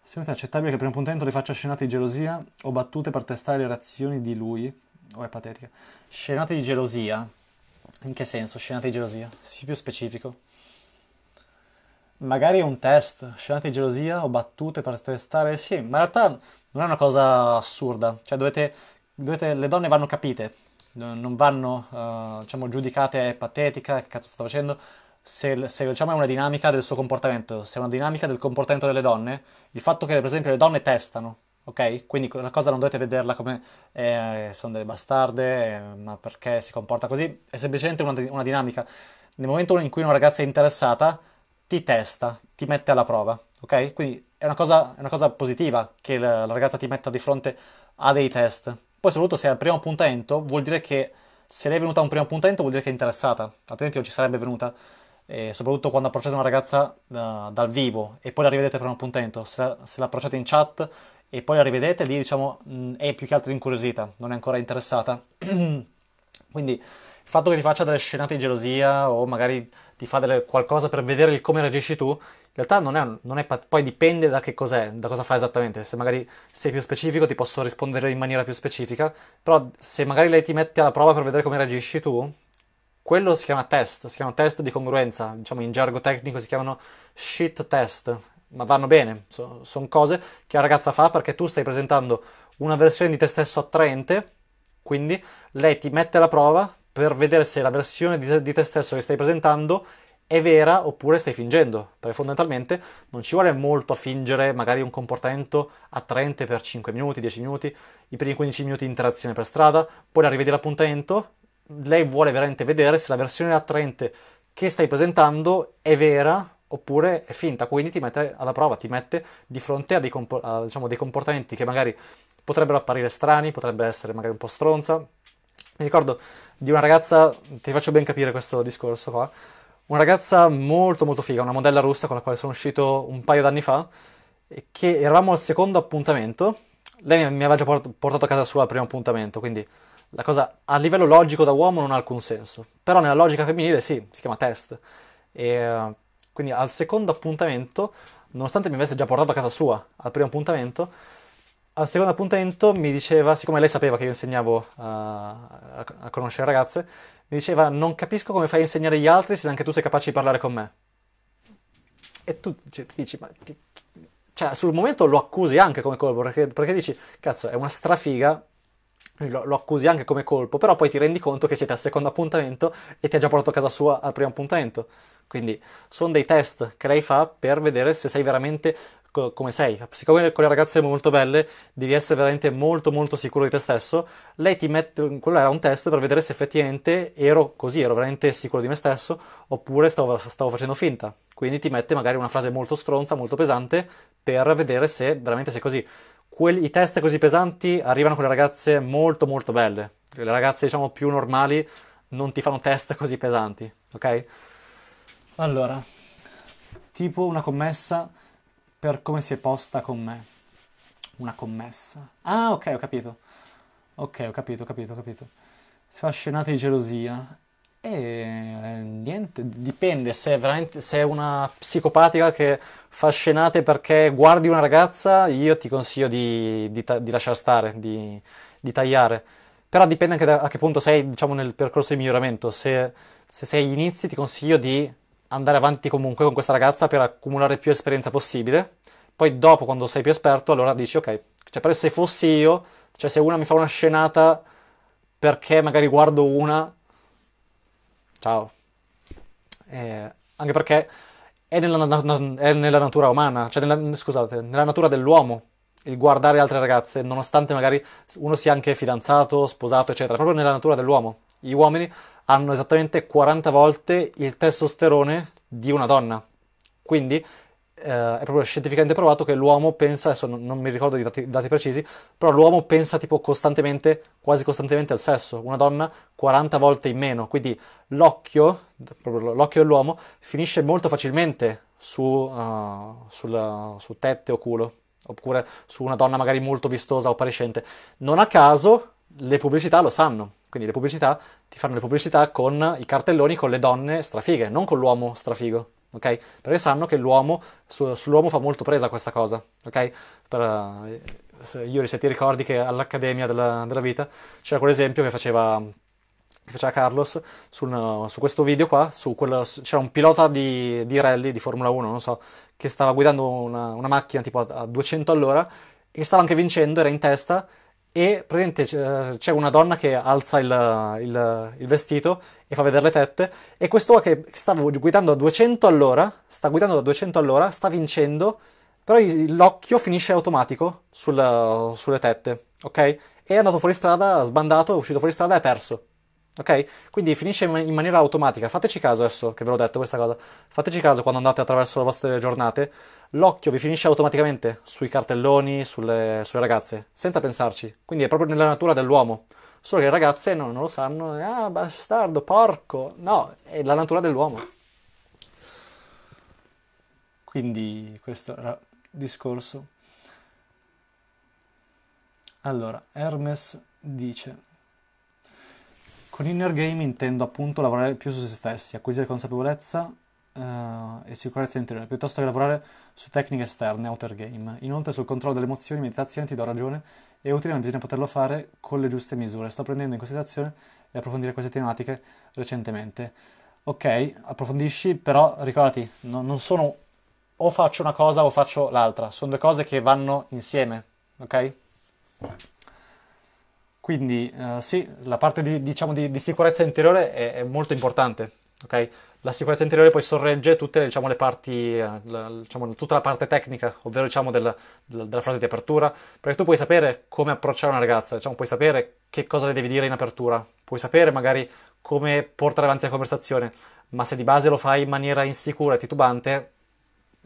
Secondo te è accettabile che al primo appuntamento le faccia scenate di gelosia o battute per testare le reazioni di lui o oh, è patetica? Scenate di gelosia. In che senso scenate di gelosia? Sii più specifico. Magari è un test, scenate di gelosia o battute per testare, sì, ma in realtà non è una cosa assurda, cioè dovete, dovete le donne vanno capite, non vanno uh, diciamo, giudicate è patetica, che cazzo sta facendo, se, se diciamo, è una dinamica del suo comportamento, se è una dinamica del comportamento delle donne, il fatto che per esempio le donne testano, ok? Quindi la cosa non dovete vederla come eh, sono delle bastarde, eh, ma perché si comporta così, è semplicemente una, una, dinamica. Nel momento in cui una ragazza è interessata, ti testa, ti mette alla prova, ok? Quindi è una cosa, è una cosa positiva che la, la ragazza ti metta di fronte a dei test. Poi soprattutto se è al primo appuntamento, vuol dire che se lei è venuta a un primo appuntamento vuol dire che è interessata, altrimenti non ci sarebbe venuta. E soprattutto quando approcciate una ragazza uh, dal vivo e poi la rivedete per un appuntamento, se la, se la approcciate in chat e poi la rivedete, lì diciamo mm, è più che altro incuriosita, non è ancora interessata. Quindi il fatto che ti faccia delle scenate di gelosia o magari ti fa delle, qualcosa per vedere come reagisci tu, in realtà non è, non è, poi dipende da che cos'è, da cosa fa esattamente. Se magari sei più specifico ti posso rispondere in maniera più specifica, però se magari lei ti mette alla prova per vedere come reagisci tu, quello si chiama test, si chiama test di congruenza, diciamo in gergo tecnico si chiamano shit test, ma vanno bene, so, sono cose che la ragazza fa perché tu stai presentando una versione di te stesso attraente, quindi lei ti mette alla prova per vedere se la versione di te, di te stesso che stai presentando è vera oppure stai fingendo, perché fondamentalmente non ci vuole molto a fingere magari un comportamento attraente per 5 minuti, 10 minuti, i primi 15 minuti di interazione per strada, poi la rivedi l'appuntamento, lei vuole veramente vedere se la versione attraente che stai presentando è vera oppure è finta, quindi ti mette alla prova, ti mette di fronte a dei, compor- a, diciamo, dei comportamenti che magari potrebbero apparire strani, potrebbe essere magari un po' stronza. Mi ricordo di una ragazza, ti faccio ben capire questo discorso qua, una ragazza molto molto figa, una modella russa con la quale sono uscito un paio d'anni fa, e che eravamo al secondo appuntamento, lei mi aveva già portato a casa sua al primo appuntamento, quindi la cosa a livello logico da uomo non ha alcun senso, però nella logica femminile sì, si chiama test. E quindi al secondo appuntamento, nonostante mi avesse già portato a casa sua al primo appuntamento, al secondo appuntamento mi diceva, siccome lei sapeva che io insegnavo a, eh, a conoscere ragazze, mi diceva non capisco come fai a insegnare gli altri se anche tu sei capace di parlare con me. E tu cioè, ti dici, ma ti, cioè, sul momento lo accusi anche come colpo, perché, perché dici, cazzo, è una strafiga, lo, lo, accusi anche come colpo, però poi ti rendi conto che siete al secondo appuntamento e ti ha già portato a casa sua al primo appuntamento. Quindi sono dei test che lei fa per vedere se sei veramente co- come sei. Siccome con le ragazze molto belle devi essere veramente molto molto sicuro di te stesso, lei ti mette, quello era un test per vedere se effettivamente ero così, ero veramente sicuro di me stesso oppure stavo, stavo facendo finta. Quindi ti mette magari una frase molto stronza, molto pesante per vedere se veramente sei così. Quelli, I test così pesanti arrivano con le ragazze molto molto belle. Le ragazze diciamo più normali non ti fanno test così pesanti, ok? Allora, tipo una commessa per come si è posta con me. Una commessa. Ah, ok, ho capito. Ok, ho capito, ho capito, ho capito. Si fa scenate di gelosia. E eh, niente, dipende se è, se è una psicopatica che fa scenate perché guardi una ragazza, io ti consiglio di, di, di lasciare stare, di, di, tagliare. Però dipende anche da a che punto sei, diciamo, nel percorso di miglioramento. Se, se sei inizi, ti consiglio di andare avanti comunque con questa ragazza per accumulare più esperienza possibile. Poi dopo, quando sei più esperto, allora dici ok, cioè però se fossi io, cioè se una mi fa una scenata perché magari guardo una, ciao. Eh, anche perché è nella, na- è nella, natura umana, cioè nella, scusate, nella natura dell'uomo il guardare altre ragazze, nonostante magari uno sia anche fidanzato, sposato, eccetera, proprio nella natura dell'uomo. Gli uomini hanno esattamente 40 volte il testosterone di una donna. Quindi eh, è proprio scientificamente provato che l'uomo pensa, adesso non, non mi ricordo i dati, dati, precisi, però l'uomo pensa tipo costantemente, quasi costantemente al sesso, una donna 40 volte in meno, quindi l'occhio, l'occhio dell'uomo finisce molto facilmente su, uh, sul, su tette o culo, oppure su una donna magari molto vistosa o appariscente. Non a caso le pubblicità lo sanno quindi le pubblicità ti fanno le pubblicità con i cartelloni con le donne strafighe, non con l'uomo strafigo. Okay? Perché sanno che l'uomo, su, sull'uomo fa molto presa questa cosa, ok? Per, eh, se, Yuri, se ti ricordi che all'Accademia della, della Vita c'era quell'esempio che faceva, che faceva Carlos su, una, su, questo video qua, su quella, c'era un pilota di, di, rally di Formula 1, non so, che stava guidando una, una macchina tipo a, a 200 all'ora e stava anche vincendo, era in testa e praticamente c'è una donna che alza il, il, il, vestito e fa vedere le tette e questo che stava guidando a 200 all'ora, sta guidando a 200 all'ora, sta vincendo, però l'occhio finisce automatico sul, sulle tette, ok? E è andato fuori strada, ha sbandato, è uscito fuori strada e ha perso. Ok? Quindi finisce in maniera automatica. Fateci caso adesso che ve l'ho detto questa cosa. Fateci caso quando andate attraverso le vostre giornate l'occhio vi finisce automaticamente sui cartelloni, sulle, sulle, ragazze, senza pensarci. Quindi è proprio nella natura dell'uomo. Solo che le ragazze non, non lo sanno, eh, ah bastardo, porco. No, è la natura dell'uomo. Quindi questo era il discorso. Allora, Hermes dice... Con inner game intendo appunto lavorare più su se stessi, acquisire consapevolezza Uh, e sicurezza interiore, piuttosto che lavorare su tecniche esterne, outer game. Inoltre sul controllo delle emozioni e meditazione ti do ragione, è utile ma bisogna poterlo fare con le giuste misure. Sto prendendo in considerazione e approfondire queste tematiche recentemente. Ok, approfondisci, però ricordati, no, non sono o faccio una cosa o faccio l'altra, sono due cose che vanno insieme, ok? Quindi uh, sì, la parte di, diciamo, di, di sicurezza interiore è, è molto importante, ok? la sicurezza interiore poi sorregge tutte le, diciamo, le parti, eh, la, diciamo, tutta la parte tecnica, ovvero diciamo, del, della frase di apertura, perché tu puoi sapere come approcciare una ragazza, diciamo, puoi sapere che cosa le devi dire in apertura, puoi sapere magari come portare avanti la conversazione, ma se di base lo fai in maniera insicura e titubante,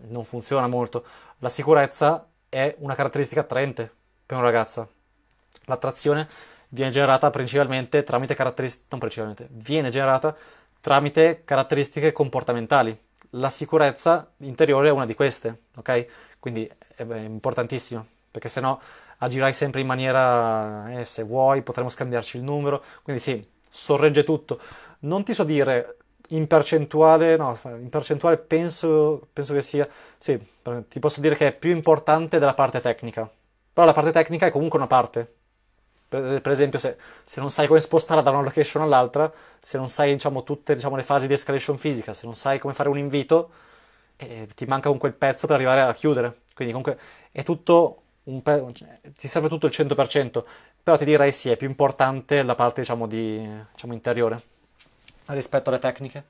non funziona molto. La sicurezza è una caratteristica attraente per una ragazza. L'attrazione viene generata principalmente tramite caratteristiche, non principalmente, viene generata tramite caratteristiche comportamentali. La sicurezza interiore è una di queste, ok? Quindi è importantissimo, perché se no agirai sempre in maniera, eh, se vuoi, potremmo scambiarci il numero, quindi sì, sorregge tutto. Non ti so dire in percentuale, no, in percentuale penso, penso che sia, sì, ti posso dire che è più importante della parte tecnica, però la parte tecnica è comunque una parte, per, esempio, se, se, non sai come spostarla da una location all'altra, se non sai diciamo, tutte diciamo, le fasi di escalation fisica, se non sai come fare un invito, eh, ti manca comunque il pezzo per arrivare a chiudere. Quindi comunque è tutto un pe- cioè, ti serve tutto il 100%, però ti direi sì, è più importante la parte diciamo, di, diciamo, interiore rispetto alle tecniche.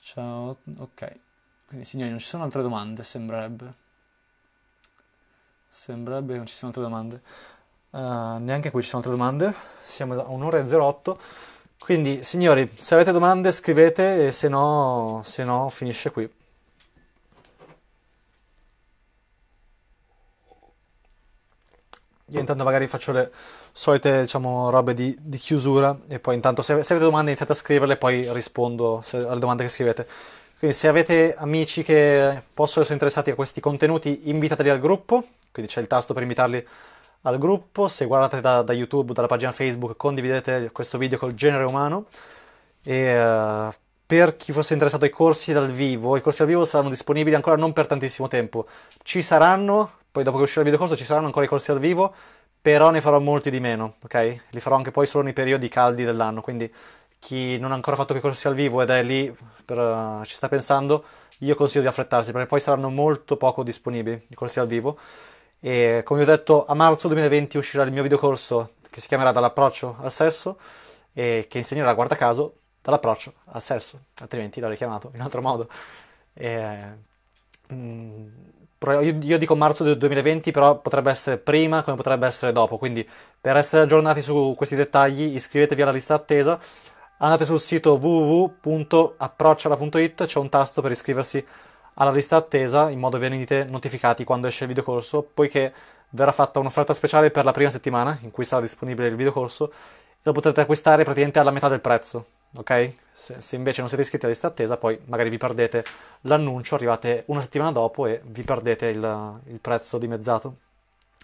Ciao, ok. Quindi signori, non ci sono altre domande, sembrerebbe. Sembrerebbe che non ci siano altre domande. Uh, neanche qui ci sono altre domande. Siamo a un'ora e 08. Quindi, signori, se avete domande scrivete e se no, se no finisce qui. Io intanto magari faccio le solite, diciamo, robe di, di chiusura e poi intanto se, se avete domande iniziate a scriverle e poi rispondo se, alle domande che scrivete. Quindi se avete amici che possono essere interessati a questi contenuti, invitateli al gruppo, quindi c'è il tasto per invitarli al gruppo, se guardate da, da YouTube, dalla pagina Facebook, condividete questo video col genere umano e uh, per chi fosse interessato ai corsi dal vivo, i corsi dal vivo saranno disponibili ancora non per tantissimo tempo, ci saranno, poi dopo che uscirà il videocorso ci saranno ancora i corsi dal vivo, però ne farò molti di meno, ok? Li farò anche poi solo nei periodi caldi dell'anno, quindi chi non ha ancora fatto quei corsi al vivo ed è lì, per, uh, ci sta pensando, io consiglio di affrettarsi perché poi saranno molto poco disponibili i corsi al vivo. E come vi ho detto, a marzo 2020 uscirà il mio videocorso che si chiamerà Dall'approccio al sesso e che insegnerà, guarda caso, dall'approccio al sesso, altrimenti l'ho richiamato in altro modo. E, mh, mm, io dico marzo del 2020, però potrebbe essere prima come potrebbe essere dopo, quindi per essere aggiornati su questi dettagli iscrivetevi alla lista attesa, andate sul sito www.approcciala.it, c'è un tasto per iscriversi alla lista attesa in modo venite notificati quando esce il videocorso, poiché verrà fatta un'offerta speciale per la prima settimana in cui sarà disponibile il videocorso e lo potrete acquistare praticamente alla metà del prezzo, ok? Se, se invece non siete iscritti alla lista attesa, poi magari vi perdete l'annuncio, arrivate una settimana dopo e vi perdete il, il prezzo dimezzato.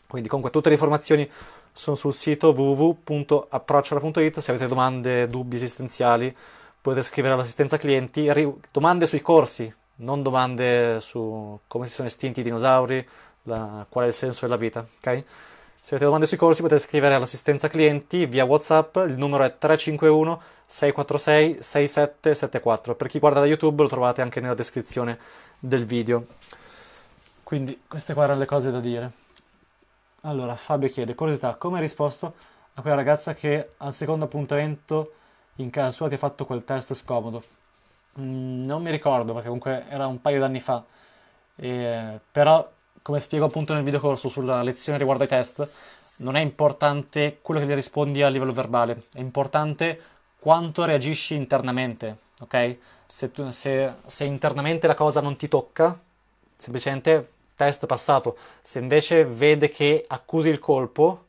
Quindi comunque tutte le informazioni sono sul sito www.approcciola.it, se avete domande, dubbi esistenziali potete scrivere all'assistenza clienti, domande sui corsi, non domande su come si sono estinti i dinosauri, la, qual è il senso della vita, ok? Se avete domande sui corsi potete scrivere all'assistenza clienti via WhatsApp, il numero è 351 646 6774. Per chi guarda da YouTube lo trovate anche nella descrizione del video. Quindi queste qua erano le cose da dire. Allora, Fabio chiede, curiosità, come hai risposto a quella ragazza che al secondo appuntamento in casa sua ti ha fatto quel test scomodo? Mm, non mi ricordo perché comunque era un paio d'anni fa. Eh, però, come spiego appunto nel video corso sulla lezione riguardo ai test, non è importante quello che gli rispondi a livello verbale, è importante quanto reagisci internamente, ok? Se, tu, se, se internamente la cosa non ti tocca, semplicemente test passato. Se invece vede che accusi il colpo,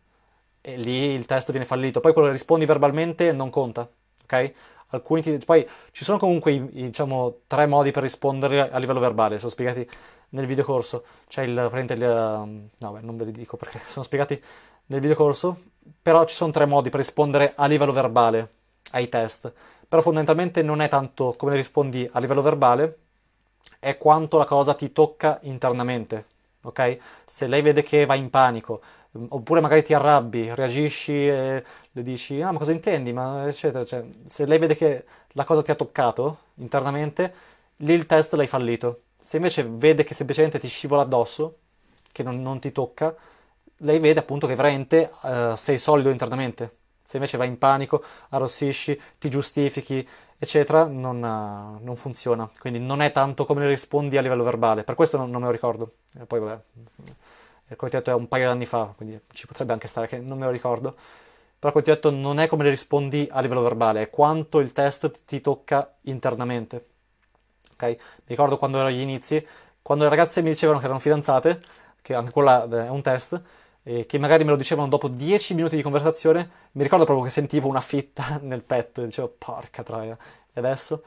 e lì il test viene fallito. Poi quello che rispondi verbalmente non conta, ok? alcuni ti... Poi ci sono comunque i, diciamo, tre modi per rispondere a livello verbale, sono spiegati nel videocorso. C'è il... il um, no, beh, non ve li dico perché sono spiegati nel videocorso, però ci sono tre modi per rispondere a livello verbale ai test. Però fondamentalmente non è tanto come rispondi a livello verbale, è quanto la cosa ti tocca internamente, ok? Se lei vede che va in panico, Ehm, oppure magari ti arrabbi, reagisci e le dici ah ma cosa intendi, ma eccetera, cioè, se lei vede che la cosa ti ha toccato internamente, lì il test l'hai fallito. Se invece vede che semplicemente ti scivola addosso, che non, non ti tocca, lei vede appunto che veramente uh, sei solido internamente. Se invece vai in panico, arrossisci, ti giustifichi, eccetera, non, uh, non funziona. Quindi non è tanto come le rispondi a livello verbale. Per questo non, non me lo ricordo. E poi vabbè come ti ho detto è un paio d'anni fa, quindi ci potrebbe anche stare che non me lo ricordo, però come ti ho detto non è come le rispondi a livello verbale, è quanto il test ti tocca internamente. Ok? Mi ricordo quando ero agli inizi, quando le ragazze mi dicevano che erano fidanzate, che anche quella eh, è un test, e che magari me lo dicevano dopo 10 minuti di conversazione, mi ricordo proprio che sentivo una fitta nel petto, e dicevo porca troia, e adesso?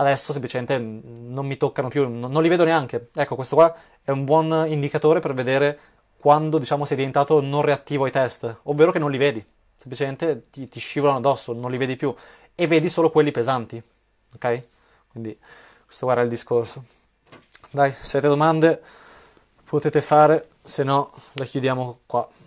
Adesso semplicemente non mi toccano più, non, non li vedo neanche. Ecco, questo qua è un buon indicatore per vedere quando diciamo sei diventato non reattivo ai test, ovvero che non li vedi, semplicemente ti, ti scivolano addosso, non li vedi più e vedi solo quelli pesanti, ok? Quindi questo era il discorso. Dai, se avete domande potete fare, se no la chiudiamo qua.